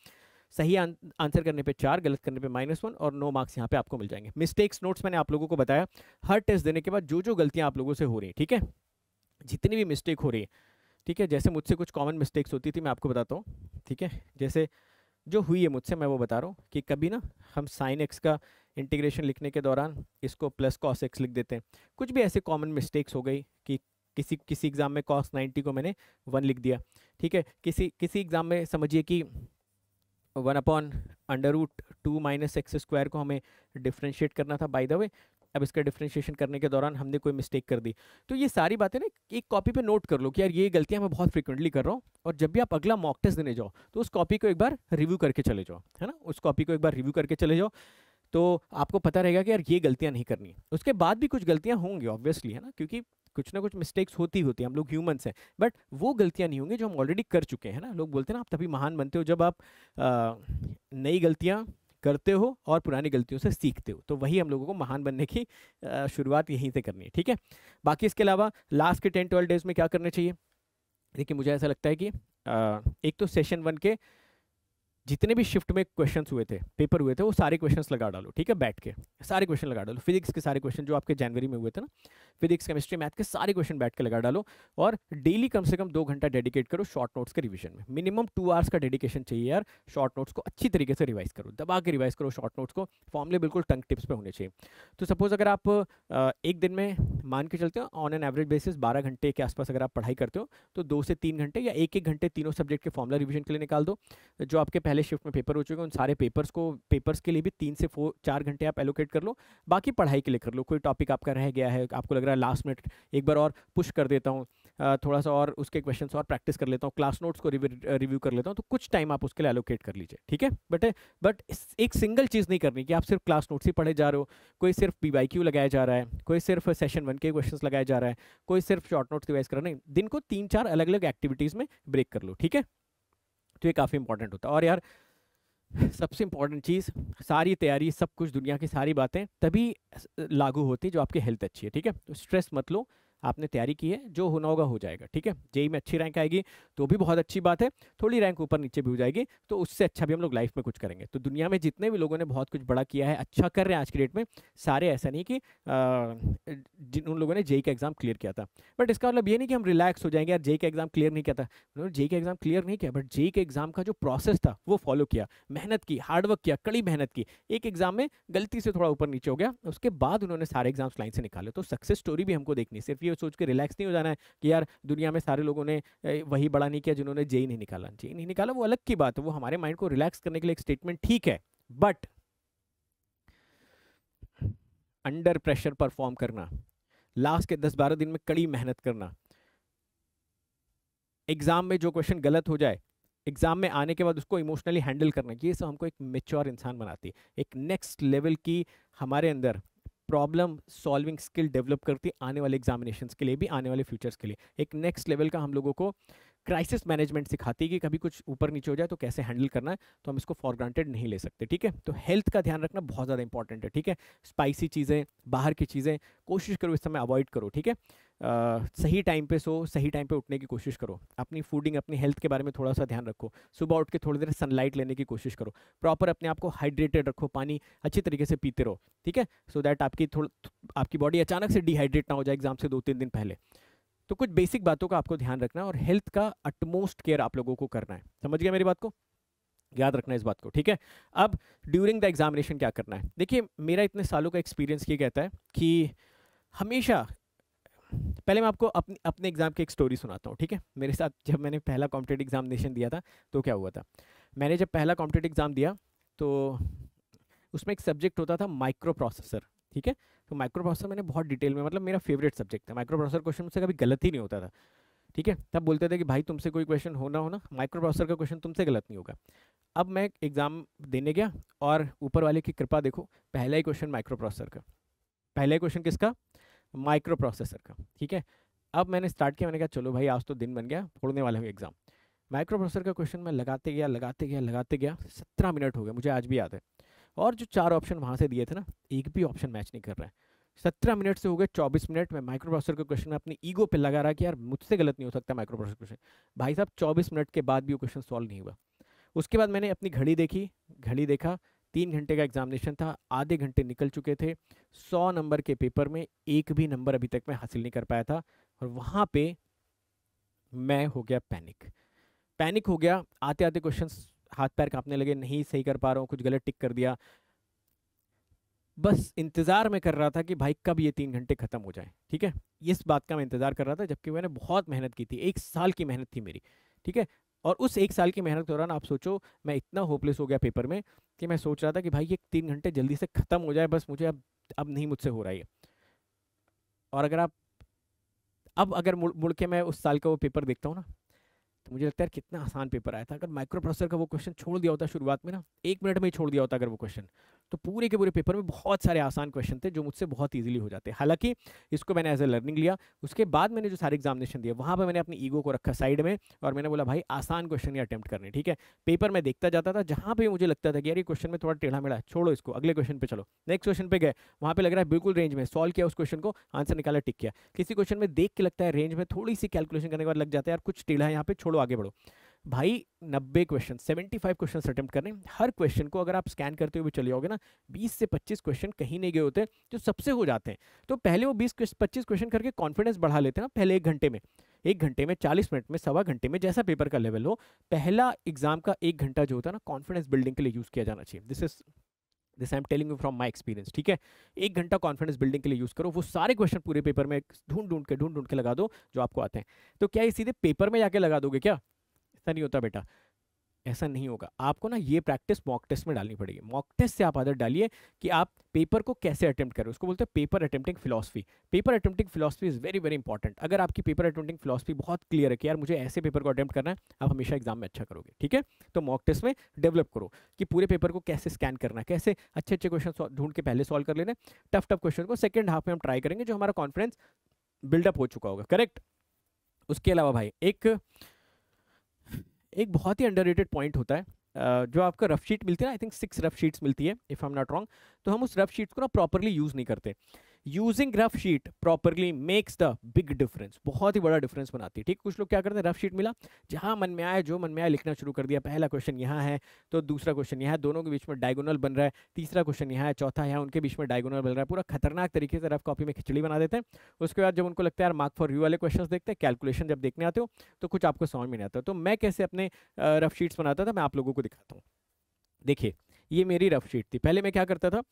सही आंसर करने पे चार गलत करने पे माइनस वन और नो मार्क्स यहाँ पे आपको मिल जाएंगे मिस्टेक्स नोट्स मैंने आप लोगों को बताया हर टेस्ट देने के बाद जो जो गलतियाँ आप लोगों से हो रही है ठीक है जितनी भी मिस्टेक हो रही है ठीक है जैसे मुझसे कुछ कॉमन मिस्टेक्स होती थी मैं आपको बताता हूँ ठीक है जैसे जो हुई है मुझसे मैं वो बता रहा हूँ कि कभी ना हम साइन एक्स का इंटीग्रेशन लिखने के दौरान इसको प्लस कॉस एक्स लिख देते हैं कुछ भी ऐसे कॉमन मिस्टेक्स हो गई कि किसी किसी एग्ज़ाम में कॉस नाइन्टी को मैंने वन लिख दिया ठीक है किसी किसी एग्ज़ाम में समझिए कि one upon under root two minus x square को हमें डिफ्रेंशिएट करना था बाय द वे अब इसका डिफ्रेंशिएशन करने के दौरान हमने कोई मिस्टेक कर दी तो ये सारी बातें ना एक कॉपी पे नोट कर लो कि यार ये गलतियां मैं बहुत फ्रिक्वेंटली कर रहा हूँ और जब भी आप अगला मॉक टेस्ट देने जाओ तो उस कॉपी को एक बार रिव्यू करके चले जाओ है ना उस कॉपी को एक बार रिव्यू करके चले जाओ तो आपको पता रहेगा कि यार ये गलतियाँ नहीं करनी उसके बाद भी कुछ गलतियाँ होंगी ऑब्वियसली है ना क्योंकि कुछ ना कुछ मिस्टेक्स होती होती है हम लोग ह्यूमन्स हैं बट वो गलतियाँ नहीं होंगी जो हम ऑलरेडी कर चुके हैं ना लोग बोलते हैं ना आप तभी महान बनते हो जब आप नई गलतियाँ करते हो और पुरानी गलतियों से सीखते हो तो वही हम लोगों को महान बनने की शुरुआत यहीं से करनी है ठीक है बाकी इसके अलावा लास्ट के टेन ट्वेल्व डेज में क्या करना चाहिए देखिए मुझे ऐसा लगता है कि एक तो सेशन वन के जितने भी शिफ्ट में क्वेश्चन हुए थे पेपर हुए थे वो सारे क्वेश्चन लगा डालो ठीक है बैठ के सारे क्वेश्चन लगा डालो फिजिक्स के सारे क्वेश्चन जो आपके जनवरी में हुए थे ना फिजिक्स केमिस्ट्री मैथ के सारे क्वेश्चन बैठ के लगा डालो और डेली कम से कम दो घंटा डेडिकेट करो शॉर्ट नोट्स के रिविजन में मिनिमम टू आवर्स का डेडिकेशन चाहिए यार शॉर्ट नोट्स को अच्छी तरीके से रिवाइज करो दबा के रिवाइज करो शॉर्ट नोट्स को फॉर्मले बिल्कुल टंग टिप्स पर होने चाहिए तो सपोज अगर आप एक दिन में मान के चलते हो ऑन एन एवरेज बेसिस बारह घंटे के आसपास अगर आप पढ़ाई करते हो तो दो से तीन घंटे या एक एक घंटे तीनों सब्जेक्ट के फॉर्मला रिविजन के लिए निकाल दो जो आपके पहले पहले शिफ्ट में पेपर हो चुके हैं उन सारे पेपर्स को पेपर्स के लिए भी तीन से फोर चार घंटे आप एलोकेट कर लो बाकी पढ़ाई के लिए कर लो कोई टॉपिक आपका रह गया है आपको लग रहा है लास्ट मिनट एक बार और पुश कर देता हूँ थोड़ा सा और उसके क्वेश्चन और प्रैक्टिस कर लेता हूँ क्लास नोट्स को रिव्यू कर लेता हूँ तो कुछ टाइम आप उसके लिए एलोकेट कर लीजिए ठीक है बट बट एक सिंगल चीज़ नहीं करनी कि आप सिर्फ क्लास नोट्स ही पढ़े जा रहे हो कोई सिर्फ पी वाई क्यू लगाया जा रहा है कोई सिर्फ सेशन वन के क्वेश्चन लगाया जा रहा है कोई सिर्फ शॉर्ट नोट्स रिवाइज कर रहे है दिन को तीन चार अलग अलग एक्टिविटीज़ में ब्रेक कर लो ठीक है तो ये काफ़ी इंपॉर्टेंट होता है और यार सबसे इम्पॉर्टेंट चीज़ सारी तैयारी सब कुछ दुनिया की सारी बातें तभी लागू होती जो आपकी हेल्थ अच्छी है ठीक है तो स्ट्रेस मत लो आपने तैयारी की है जो होना होगा हो जाएगा ठीक है जेई में अच्छी रैंक आएगी तो भी बहुत अच्छी बात है थोड़ी रैंक ऊपर नीचे भी हो जाएगी तो उससे अच्छा भी हम लोग लाइफ में कुछ करेंगे तो दुनिया में जितने भी लोगों ने बहुत कुछ बड़ा किया है अच्छा कर रहे हैं आज के डेट में सारे ऐसा नहीं कि जिन उन लोगों ने जेई का एग्जाम क्लियर किया था बट इसका मतलब ये नहीं कि हम रिलैक्स हो जाएंगे यार जेई का एग्जाम क्लियर नहीं किया था उन्होंने जेई का एग्जाम क्लियर नहीं किया बट जेई के एग्जाम का जो प्रोसेस था वो फॉलो किया मेहनत की हार्डवर्क किया कड़ी मेहनत की एक एग्जाम में गलती से थोड़ा ऊपर नीचे हो गया उसके बाद उन्होंने सारे एग्जाम्स लाइन से निकाले तो सक्सेस स्टोरी भी हमको देखनी सिर्फ ये सोच के रिलैक्स नहीं हो जाना है कि यार दुनिया में सारे लोगों ने वही बड़ा नहीं किया जिन्होंने जेई नहीं निकाला जेई नहीं निकाला वो अलग की बात है वो हमारे माइंड को रिलैक्स करने के लिए एक स्टेटमेंट ठीक है बट अंडर प्रेशर परफॉर्म करना लास्ट के दस बारह दिन में कड़ी मेहनत करना एग्ज़ाम में जो क्वेश्चन गलत हो जाए एग्ज़ाम में आने के बाद उसको इमोशनली हैंडल करना ये सब हमको एक मेच्योर इंसान बनाती है एक नेक्स्ट लेवल की हमारे अंदर प्रॉब्लम सॉल्विंग स्किल डेवलप करती है आने वाले एग्जामिनेशन के लिए भी आने वाले फ्यूचर्स के लिए एक नेक्स्ट लेवल का हम लोगों को क्राइसिस मैनेजमेंट सिखाती है कि कभी कुछ ऊपर नीचे हो जाए तो कैसे हैंडल करना है तो हम इसको फॉर ग्रांटेड नहीं ले सकते ठीक है तो हेल्थ का ध्यान रखना बहुत ज़्यादा इंपॉर्टेंट है ठीक है स्पाइसी चीज़ें बाहर की चीज़ें कोशिश करो इस समय अवॉइड करो ठीक है सही टाइम पे सो सही टाइम पे उठने की कोशिश करो अपनी फूडिंग अपनी हेल्थ के बारे में थोड़ा सा ध्यान रखो सुबह उठ के थोड़ी देर सनलाइट लेने की कोशिश करो प्रॉपर अपने आप को हाइड्रेटेड रखो पानी अच्छी तरीके से पीते रहो ठीक है सो so दैट आपकी थोड़ा आपकी बॉडी अचानक से डिहाइड्रेट ना हो जाए एग्जाम से दो तीन दिन पहले तो कुछ बेसिक बातों का आपको ध्यान रखना है और हेल्थ का अटमोस्ट केयर आप लोगों को करना है समझ गया मेरी बात को याद रखना इस बात को ठीक है अब ड्यूरिंग द एग्जामिनेशन क्या करना है देखिए मेरा इतने सालों का एक्सपीरियंस ये कहता है कि हमेशा पहले मैं आपको अपने अपने एग्ज़ाम की एक स्टोरी सुनाता हूँ ठीक है मेरे साथ जब मैंने पहला कॉम्पिटेटिव एग्जामिनेशन दिया था तो क्या हुआ था मैंने जब पहला कॉम्पिटेटिव एग्ज़ाम दिया तो उसमें एक सब्जेक्ट होता था माइक्रो प्रोसेसर ठीक है तो माइक्रो प्रोसेसर मैंने बहुत डिटेल में मतलब मेरा फेवरेट सब्जेक्ट था माइक्रो प्रोसेसर क्वेश्चन मुझसे कभी गलत ही नहीं होता था ठीक है तब बोलते थे कि भाई तुमसे कोई क्वेश्चन होना होना माइक्रो प्रोसेसर का क्वेश्चन तुमसे गलत नहीं होगा अब मैं एग्ज़ाम देने गया और ऊपर वाले की कृपा देखो पहला ही क्वेश्चन माइक्रो प्रोसेसर का पहला ही क्वेश्चन किसका माइक्रो प्रोसेसर का ठीक है अब मैंने स्टार्ट किया मैंने कहा चलो भाई आज तो दिन बन गया फोड़ने वाले होंगे एग्जाम माइक्रो प्रोसेसर का क्वेश्चन मैं लगाते गया लगाते गया लगाते गया सत्रह मिनट हो गए मुझे आज भी याद है और जो चार ऑप्शन वहाँ से दिए थे ना एक भी ऑप्शन मैच नहीं कर रहा है सत्रह मिनट से हो गए चौबीस मिनट में माइक्रो प्रोसेसर का क्वेश्चन अपनी ईगो पे लगा रहा कि यार मुझसे गलत नहीं हो सकता माइक्रो प्रोसेसर क्वेश्चन भाई साहब चौबीस मिनट के बाद भी वो क्वेश्चन सॉल्व नहीं हुआ उसके बाद मैंने अपनी घड़ी देखी घड़ी देखा तीन घंटे का एग्जामिनेशन था आधे घंटे निकल चुके थे सौ नंबर के पेपर में एक भी नंबर अभी तक मैं हासिल नहीं कर पाया था और वहाँ पे मैं हो गया पैनिक पैनिक हो गया आते आते क्वेश्चन हाथ पैर कांपने लगे नहीं सही कर पा रहा हूँ कुछ गलत टिक कर दिया बस इंतज़ार में कर रहा था कि भाई कब ये तीन घंटे ख़त्म हो जाए ठीक है इस बात का मैं इंतज़ार कर रहा था जबकि मैंने बहुत मेहनत की थी एक साल की मेहनत थी मेरी ठीक है और उस एक साल की मेहनत के दौरान आप सोचो मैं इतना होपलेस हो गया पेपर में कि मैं सोच रहा था कि भाई ये तीन घंटे जल्दी से ख़त्म हो जाए बस मुझे अब अब नहीं मुझसे हो रहा है और अगर आप अब अगर मुड़ मुड़ के मैं उस साल का वो पेपर देखता हूँ ना तो मुझे लगता है कितना आसान पेपर आया था अगर माइक्रो प्रोसेसर का वो क्वेश्चन छोड़ दिया होता शुरुआत में ना एक मिनट में ही छोड़ दिया होता अगर वो क्वेश्चन तो पूरे के पूरे पेपर में बहुत सारे आसान क्वेश्चन थे जो मुझसे बहुत ईजिली हो जाते हालांकि इसको मैंने एज ए लर्निंग लिया उसके बाद मैंने जो सारे एग्जामिनेशन दिया वहाँ पर मैंने अपनी ईगो को रखा साइड में और मैंने बोला भाई आसान क्वेश्चन ही अटैम्प्ट करने ठीक है पेपर में देखता जाता था जहाँ पर मुझे लगता था कि यार ये क्वेश्चन में थोड़ा टेढ़ा मेढ़ा छोड़ो इसको अगले क्वेश्चन पर चलो नेक्स्ट क्वेश्चन पे गए वहाँ पर लग रहा है बिल्कुल रेंज में सॉल्व किया उस क्वेश्चन को आंसर निकाला टिक किया किसी क्वेश्चन में देख के लगता है रेंज में थोड़ी सी कैलकुलेशन करने के बाद लग जाता है यार कुछ टेढ़ा यहाँ पर छोड़ो आगे बढ़ो भाई नब्बे question seventy five question attempt करें हर क्वेश्चन को अगर आप स्कैन करते हुए चले जाओगे ना बीस से पच्चीस क्वेश्चन कहीं नहीं गए होते जो सबसे हो जाते हैं तो पहले वो बीस पच्चीस क्वेश्चन करके कॉन्फिडेंस बढ़ा लेते हैं ना पहले एक घंटे में एक घंटे में चालीस मिनट में सवा घंटे में जैसा पेपर का लेवल हो पहला एग्जाम का एक घंटा जो होता है ना कॉन्फिडेंस बिल्डिंग के लिए यूज़ किया जाना चाहिए this is this I am telling you from my experience ठीक है एक घंटा कॉन्फिडेंस बिल्डिंग के लिए यूज़ करो वो सारे क्वेश्चन पूरे पेपर में ढूंढ ढूंढ के ढूंढ ढूंढ के लगा दो जो आपको आते हैं तो क्या ये सीधे पेपर में जाके लगा दोगे क्या ऐसा नहीं होता बेटा ऐसा नहीं होगा आपको ना ये प्रैक्टिस मॉक टेस्ट में डालनी पड़ेगी मॉक टेस्ट से आप आदत डालिए कि आप पेपर को कैसे अटेम्प्ट करें उसको बोलते हैं paper attempting philosophy paper attempting philosophy is very very important अगर आपकी पेपर अटेम्प्टिंग फिलोसफी बहुत क्लियर है कि यार मुझे ऐसे पेपर को अटेम्प्ट करना है आप हमेशा एग्जाम में अच्छा करोगे ठीक है तो मॉक टेस्ट में डेवलप करो कि पूरे पेपर को कैसे स्कैन करना कैसे अच्छे अच्छे क्वेश्चन ढूंढ के पहले सॉल्व कर लेने टफ टफ क्वेश्चन को सेकेंड हाफ में हम ट्राई करेंगे जो हमारा कॉन्फिडेंस बिल्डअप हो चुका होगा करेक्ट उसके अलावा भाई एक एक बहुत ही अंडर पॉइंट होता है जो आपका रफ शीट मिलती है I think six rough sheets मिलती है if I am not wrong तो हम उस रफ शीट्स को ना प्रॉपरली यूज़ नहीं करते using rough sheet properly makes the big difference बहुत ही बड़ा डिफरेंस बनाती है ठीक कुछ लोग क्या करते हैं रफ शीट मिला जहां मन में आया जो मन में आया लिखना शुरू कर दिया पहला क्वेश्चन यहाँ है तो दूसरा क्वेश्चन यहाँ है दोनों के बीच में डायगोनल बन रहा है तीसरा क्वेश्चन यहाँ है चौथा यहाँ उनके बीच में डायगोनल बन रहा है पूरा खतरनाक तरीके से रफ कॉपी में खिचड़ी बना देते हैं उसके बाद जब उनको लगता है यार मार्क फॉर यू वाले क्वेश्चन देखते हैं कैलकुलेशन जब देखने आते हो तो कुछ आपको समझ में नहीं आता तो मैं कैसे अपने रफ शीट्स बनाता था मैं आप लोगों को दिखाता हूँ देखिए ये मेरी रफ शीट थी पहले मैं क्या करता था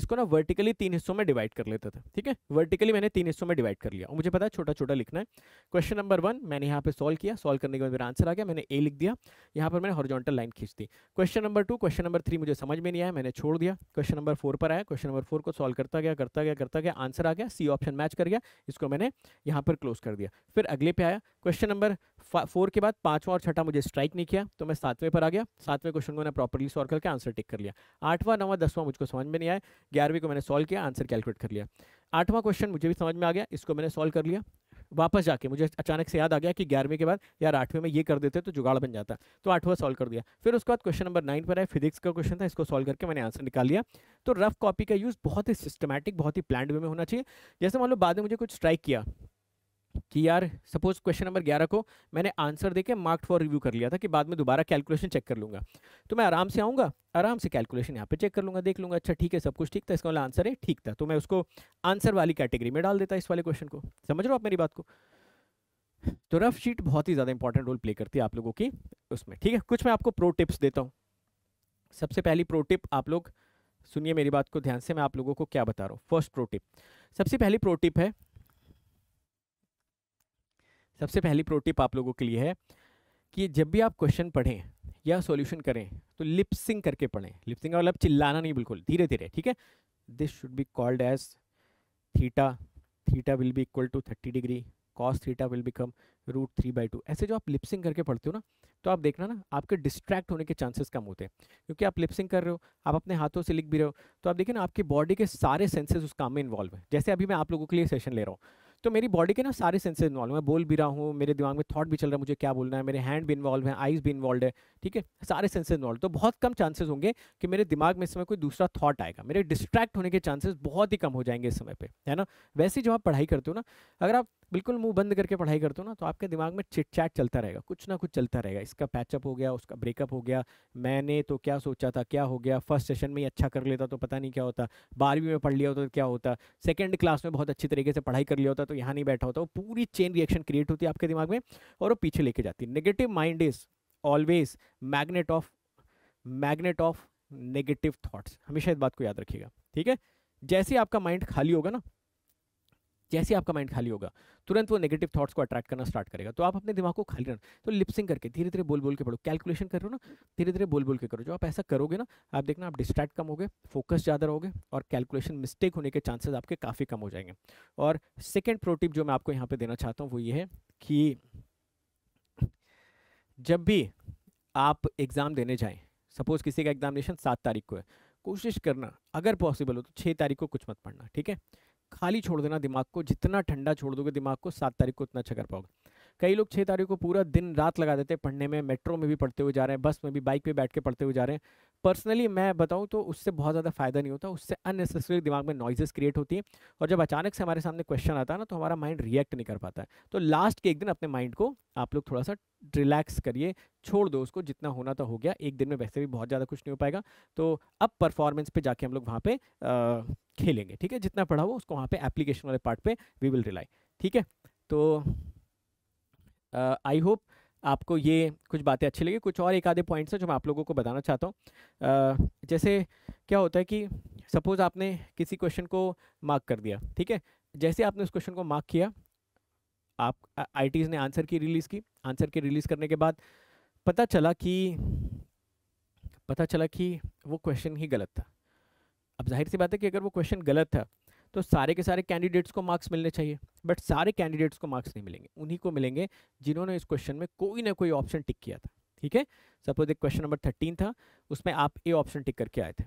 इसको ना वर्टिकली तीन हिस्सों में डिवाइड कर लेता था ठीक है वर्टिकली मैंने तीन हिस्सों में डिवाइड कर लिया और मुझे पता है छोटा छोटा लिखना है क्वेश्चन नंबर वन मैंने यहाँ पे सॉल्व किया सॉल्व करने के बाद मेरा आंसर आ गया मैंने ए लिख दिया यहाँ पर मैंने हॉर्जोंटल लाइन खींच दी question number two question number three मुझे समझ में नहीं आया मैंने छोड़ दिया क्वेश्चन नंबर फोर पर आया क्वेश्चन नंबर फोर को सॉल्व करता गया करता गया करता गया आंसर आ गया सी ऑप्शन मैच कर गया इसको मैंने यहाँ पर क्लोज कर दिया फिर अगले पे आया क्वेश्चन नंबर फोर के बाद पांचवा और छठा मुझे स्ट्राइक नहीं किया तो मैं सातवें पर आ गया सातवें क्वेश्चन को मैंने प्रॉपरली सॉल्व करके आंसर टिक कर लिया आठवां नवा दसवां मुझको समझ में नहीं आया ग्यारहवीं को मैंने सॉल्व किया आंसर कैलकुलेट कर लिया आठवां क्वेश्चन मुझे भी समझ में आ गया इसको मैंने सॉल्व कर लिया वापस जाके मुझे अचानक से याद आ गया कि ग्यारहवीं के बाद यार आठवें में ये कर देते तो जुगाड़ बन जाता तो आठवां सॉल्व कर दिया फिर उसके बाद क्वेश्चन नंबर नाइन पर आया फिजिक्स का क्वेश्चन था इसको सॉल्व करके मैंने आंसर निकाल लिया तो रफ कॉपी का यूज़ बहुत ही सिस्टमैटिक बहुत ही प्लान्ड वे में होना चाहिए जैसे मान लो बाद में मुझे कुछ स्ट्राइक किया कि यार सपोज क्वेश्चन नंबर ग्यारह को मैंने आंसर दे के मार्क्ड फॉर रिव्यू कर लिया था कि बाद में दोबारा कैलकुलेशन चेक कर लूँगा तो मैं आराम से आऊँगा आराम से कैलकुलेशन यहाँ पे चेक कर लूँगा देख लूँगा अच्छा ठीक है सब कुछ ठीक था इसका वाला आंसर है ठीक था तो मैं उसको आंसर वाली कैटेगरी में डाल देता इस वाले क्वेश्चन को समझ रहे आप मेरी बात को तो रफ शीट बहुत ही ज़्यादा इंपॉर्टेंट रोल प्ले करती है आप लोगों की उसमें ठीक है कुछ मैं आपको प्रो टिप्स देता हूँ सबसे पहली प्रो टिप आप लोग सुनिए मेरी बात को ध्यान से मैं आप लोगों को क्या बता रहा हूँ फर्स्ट प्रो टिप सबसे पहली प्रो टिप है सबसे पहली प्रोटिप आप लोगों के लिए है कि जब भी आप क्वेश्चन पढ़ें या सॉल्यूशन करें तो लिपसिंग करके पढ़ें लिपसिंग मतलब चिल्लाना नहीं बिल्कुल धीरे धीरे ठीक है this should be called as theta theta will be equal to thirty degree cos theta will become root three by two ऐसे जो आप लिपसिंग करके पढ़ते हो ना तो आप देखना ना आपके डिस्ट्रैक्ट होने के चांसेस कम होते हैं क्योंकि आप लिपसिंग कर रहे हो आप अपने हाथों से लिख भी रहे हो तो आप देखें ना आपकी बॉडी के सारे सेंसेस उस काम में इन्वॉल्व है जैसे अभी मैं आप लोगों के लिए सेशन ले रहा हूँ तो मेरी बॉडी के ना सारे सेंसेस इन्वॉल्व हैं बोल भी रहा हूँ मेरे दिमाग में थॉट भी चल रहा है मुझे क्या बोलना है मेरे हैंड भी इन्वॉल्व है आइज़ भी इन्वॉल्व है ठीक है सारे सेंसेस इन्वॉल्व तो बहुत कम चांसेस होंगे कि मेरे दिमाग में इस समय कोई दूसरा थॉट आएगा मेरे डिस्ट्रैक्ट होने के चांसेस बहुत ही कम हो जाएंगे इस समय पर है ना वैसे जब आप पढ़ाई करते हो ना अगर आप बिल्कुल मुंह बंद करके पढ़ाई करते हो ना तो आपके दिमाग में चिट चैट चलता रहेगा कुछ ना कुछ चलता रहेगा इसका पैचअप हो गया उसका ब्रेकअप हो गया मैंने तो क्या सोचा था क्या हो गया फर्स्ट सेशन में ही अच्छा कर लेता तो पता नहीं क्या होता बारहवीं में पढ़ लिया होता तो क्या होता सेकेंड क्लास में बहुत अच्छी तरीके से पढ़ाई कर लिया होता तो यहाँ नहीं बैठा होता वो पूरी चेन रिएक्शन क्रिएट होती है आपके दिमाग में और वो पीछे लेके जाती है negative mind is always magnet of magnet of negative thoughts हमेशा इस बात को याद रखिएगा ठीक है जैसे आपका माइंड खाली होगा ना जैसे आपका माइंड खाली होगा तुरंत वो नेगेटिव थॉट्स को अट्रैक्ट करना स्टार्ट करेगा तो आप अपने दिमाग को खाली रखना तो लिपसिंग करके धीरे धीरे बोल बोल के पढ़ो कैलकुलेशन करो ना धीरे धीरे बोल बोल के करो जो आप ऐसा करोगे ना आप देखना आप डिस्ट्रैक्ट कम होगे फोकस ज़्यादा रहोगे और कैलकुलेशन मिस्टेक होने के चांसेस आपके काफ़ी कम हो जाएंगे और सेकेंड प्रोटिप जो मैं आपको यहाँ पर देना चाहता हूँ वो ये है कि जब भी आप एग्ज़ाम देने जाएँ सपोज़ किसी का एग्जामिनेशन सात तारीख को है कोशिश करना अगर पॉसिबल हो तो छः तारीख को कुछ मत पढ़ना ठीक है खाली छोड़ देना दिमाग को जितना ठंडा छोड़ दोगे दिमाग को सात तारीख को उतना अच्छा कर पाओगे कई लोग छः तारीख को पूरा दिन रात लगा देते हैं पढ़ने में मेट्रो में भी पढ़ते हुए जा रहे हैं बस में भी बाइक पे बैठ के पढ़ते हुए जा रहे हैं पर्सनली मैं बताऊँ तो उससे बहुत ज़्यादा फ़ायदा नहीं होता उससे अननेसेसरी दिमाग में नॉइजेस क्रिएट होती है और जब अचानक से हमारे सामने क्वेश्चन आता है ना तो हमारा माइंड रिएक्ट नहीं कर पाता है तो लास्ट के एक दिन अपने माइंड को आप लोग थोड़ा सा रिलैक्स करिए छोड़ दो उसको जितना होना तो हो गया एक दिन में वैसे भी बहुत ज़्यादा कुछ नहीं हो पाएगा तो अब परफॉर्मेंस पर जाके हम लोग वहाँ पे खेलेंगे ठीक है जितना पढ़ा हुआ उसको वहाँ पर एप्लीकेशन वाले पार्ट पे वी विल रिलाई ठीक है तो आई होप आपको ये कुछ बातें अच्छी लगी कुछ और एक आधे पॉइंट्स हैं जो मैं आप लोगों को बताना चाहता हूँ जैसे क्या होता है कि सपोज़ आपने किसी क्वेश्चन को मार्क कर दिया ठीक है जैसे आपने उस क्वेश्चन को मार्क किया आप आई ने आंसर की रिलीज़ की आंसर की रिलीज़ करने के बाद पता चला कि पता चला कि वो क्वेश्चन ही गलत था अब जाहिर सी बात है कि अगर वो क्वेश्चन गलत था तो सारे के सारे कैंडिडेट्स को मार्क्स मिलने चाहिए बट सारे कैंडिडेट्स को मार्क्स नहीं मिलेंगे उन्हीं को मिलेंगे जिन्होंने इस क्वेश्चन में कोई ना कोई ऑप्शन टिक किया था ठीक है सपोज एक क्वेश्चन नंबर थर्टीन था उसमें आप ए ऑप्शन टिक करके आए थे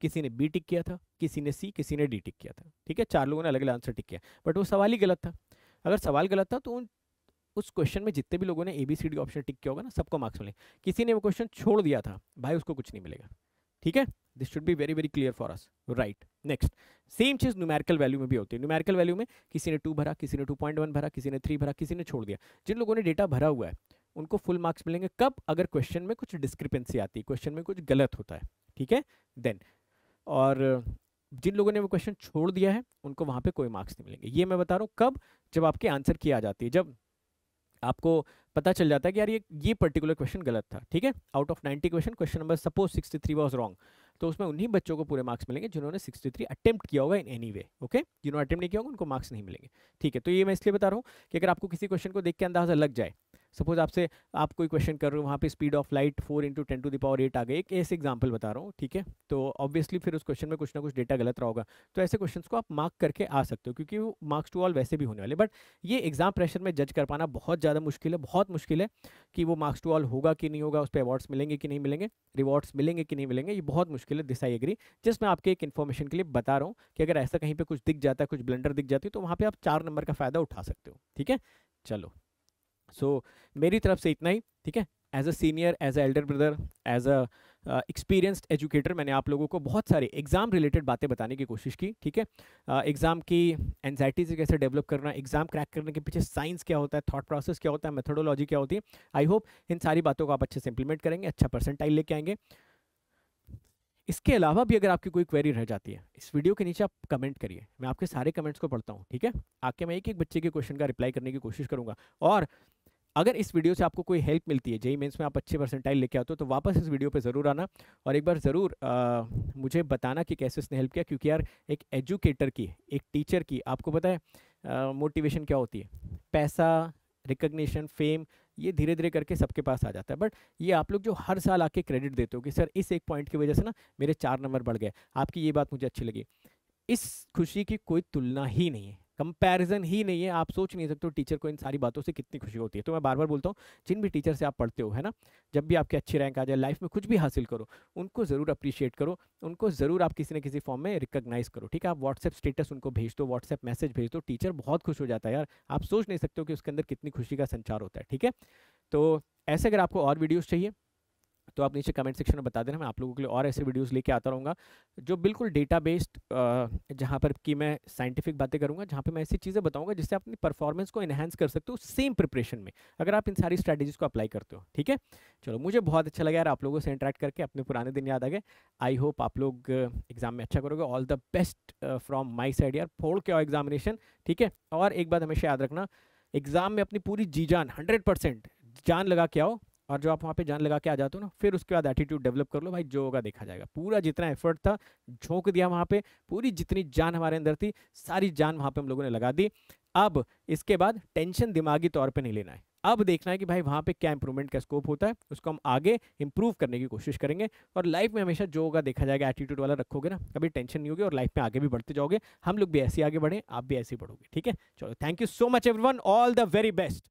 किसी ने बी टिक किया था किसी ने सी किसी ने डी टिक किया था ठीक है चार लोगों ने अलग अलग आंसर टिक किया बट वो सवाल ही गलत था अगर सवाल गलत था तो उन उस क्वेश्चन में जितने भी लोगों ने A B C D option tick किया होगा ना सबको मार्क्स मिले किसी ने वो क्वेश्चन छोड़ दिया था भाई उसको कुछ नहीं मिलेगा ठीक है this should be very very clear for us right next same चीज़ न्यूमेरिकल वैल्यू में भी होती है न्यूमेरिकल वैल्यू में किसी ने टू भरा किसी ने टू पॉइंट वन भरा किसी ने थ्री भरा किसी ने छोड़ दिया जिन लोगों ने डेटा भरा हुआ है उनको फुल मार्क्स मिलेंगे कब अगर क्वेश्चन में कुछ डिस्क्रिपेंसी आती है क्वेश्चन में कुछ गलत होता है ठीक है देन और जिन लोगों ने वो क्वेश्चन छोड़ दिया है उनको वहाँ पर कोई मार्क्स नहीं मिलेंगे ये मैं बता रहा हूँ कब जब आपके आंसर की आ जाती है जब आपको पता चल जाता है कि यार ये ये पर्टिकुलर क्वेश्चन गलत था ठीक है out of 90 question question number suppose 63 three was wrong तो उसमें उन्हीं बच्चों को पूरे मार्क्स मिलेंगे जिन्होंने 63 अटैम्प्ट किया होगा इन एनी वे ओके जिन्होंने अटैम्प्ट नहीं किया होगा उनको मार्क्स नहीं मिलेंगे ठीक है तो ये मैं इसलिए बता रहा हूँ कि अगर आपको किसी क्वेश्चन को देख के अंदाजा लग जाए सपोज आपसे आप कोई क्वेश्चन कर रहे हो वहाँ पे speed of light four into ten to the power eight आ गए एक ऐसे एग्जाम्पल बता रहा हूँ ठीक है तो ऑब्वियसली फिर उस क्वेश्चन में कुछ ना कुछ डेटा गलत रहा होगा तो ऐसे क्वेश्चन को आप मार्क करके आ सकते हो क्योंकि वो मार्क्स टू ऑल वैसे भी होने वाले बट ये एग्जाम प्रेशर में जज कर पाना बहुत ज़्यादा मुश्किल है बहुत मुश्किल है कि वो मार्क्स टू ऑल होगा कि नहीं होगा उस पर अवार्ड्स मिलेंगे कि नहीं मिलेंगे रिवॉर्ड्स मिलेंगे कि नहीं मिलेंगे ये बहुत मुश्किल है दिस आई एग्री जस्ट मैं आपके एक इन्फॉर्मेशन के लिए बता रहा हूँ कि अगर ऐसा कहीं पर कुछ दिख जाता है कुछ ब्लेंडर दिख जाती है तो वहाँ पर आप चार नंबर का फ़ायदा उठा सकते हो ठीक है चलो सो so, मेरी तरफ से इतना ही ठीक है as a senior as a elder brother as a experienced educator मैंने आप लोगों को बहुत सारे एग्ज़ाम रिलेटेड बातें बताने की कोशिश की ठीक है एग्ज़ाम uh, की एनजाइटी से कैसे डेवलप करना एग्ज़ाम क्रैक करने के पीछे साइंस क्या होता है थॉट प्रोसेस क्या होता है मेथोडोलॉजी क्या होती है आई होप इन सारी बातों को आप अच्छे से इंप्लीमेंट करेंगे अच्छा परसेंटाइल लेके आएंगे इसके अलावा भी अगर आपकी कोई क्वेरी रह जाती है इस वीडियो के नीचे आप कमेंट करिए मैं आपके सारे कमेंट्स को पढ़ता हूँ ठीक है आके मैं एक एक बच्चे के क्वेश्चन का रिप्लाई करने की कोशिश करूँगा और अगर इस वीडियो से आपको कोई हेल्प मिलती है जेई मेंस में आप अच्छे परसेंटाइल लेके आते हो तो वापस इस वीडियो पे ज़रूर आना और एक बार ज़रूर मुझे बताना कि कैसे उसने हेल्प किया क्योंकि यार एक एजुकेटर की एक टीचर की आपको पता है मोटिवेशन क्या होती है पैसा रिकग्निशन फेम ये धीरे धीरे करके सबके पास आ जाता है बट ये आप लोग जो हर साल आके क्रेडिट देते हो कि सर इस एक पॉइंट की वजह से ना मेरे चार नंबर बढ़ गए आपकी ये बात मुझे अच्छी लगी इस खुशी की कोई तुलना ही नहीं है कंपैरिजन ही नहीं है आप सोच नहीं सकते हो टीचर को इन सारी बातों से कितनी खुशी होती है तो मैं बार बार बोलता हूँ जिन भी टीचर से आप पढ़ते हो है ना जब भी आपकी अच्छी रैंक आ जाए लाइफ में कुछ भी हासिल करो उनको ज़रूर अप्रिशिएट करो उनको ज़रूर आप किसी न किसी फॉर्म में रिकग्नाइज करो ठीक है आप व्हाट्सएप स्टेटस उनको भेज दो व्हाट्सएप मैसेज भेज दो टीचर बहुत खुश हो जाता है यार आप सोच नहीं सकते हो कि उसके अंदर कितनी खुशी का संचार होता है ठीक है तो ऐसे अगर आपको और वीडियोज़ चाहिए तो आप नीचे कमेंट सेक्शन में बता देना मैं आप लोगों के लिए और ऐसे वीडियोस लेके आता रहूँगा जो बिल्कुल डेटा बेस्ड जहाँ पर कि मैं साइंटिफिक बातें करूँगा जहाँ पर मैं ऐसी चीज़ें बताऊँगा जिससे आप अपनी परफॉर्मेंस को इन्हेंस कर सकते हो सेम प्रिपरेशन में अगर आप इन सारी स्ट्रैटेजीज को अप्लाई करते हो ठीक है चलो मुझे बहुत अच्छा लगा यार आप लोगों से इंटरेक्ट करके अपने पुराने दिन याद आ गए आई होप आप लोग एग्जाम में अच्छा करोगे all the best from my side यार फोड़ के एग्जामिनेशन ठीक है और एक बात हमेशा याद रखना एग्जाम में अपनी पूरी जी जान हंड्रेड परसेंट जान लगा के आओ और जो आप वहाँ पे जान लगा के आ जाते हो ना फिर उसके बाद एटीट्यूड डेवलप कर लो भाई जो होगा देखा जाएगा पूरा जितना एफर्ट था झोंक दिया वहाँ पे पूरी जितनी जान हमारे अंदर थी सारी जान वहाँ पे हम लोगों ने लगा दी अब इसके बाद टेंशन दिमागी तौर पर नहीं लेना है अब देखना है कि भाई वहाँ पे क्या इंप्रूवमेंट का स्कोप होता है उसको हम आगे इंप्रूव करने की कोशिश करेंगे और लाइफ में हमेशा जो होगा देखा जाएगा एटीट्यूड वाला रखोगे ना कभी टेंशन नहीं होगी और लाइफ में आगे भी बढ़ते जाओगे हम लोग भी ऐसे आगे बढ़ें आप भी ऐसे ही बढ़ोगे ठीक है चलो thank you so much every all the very best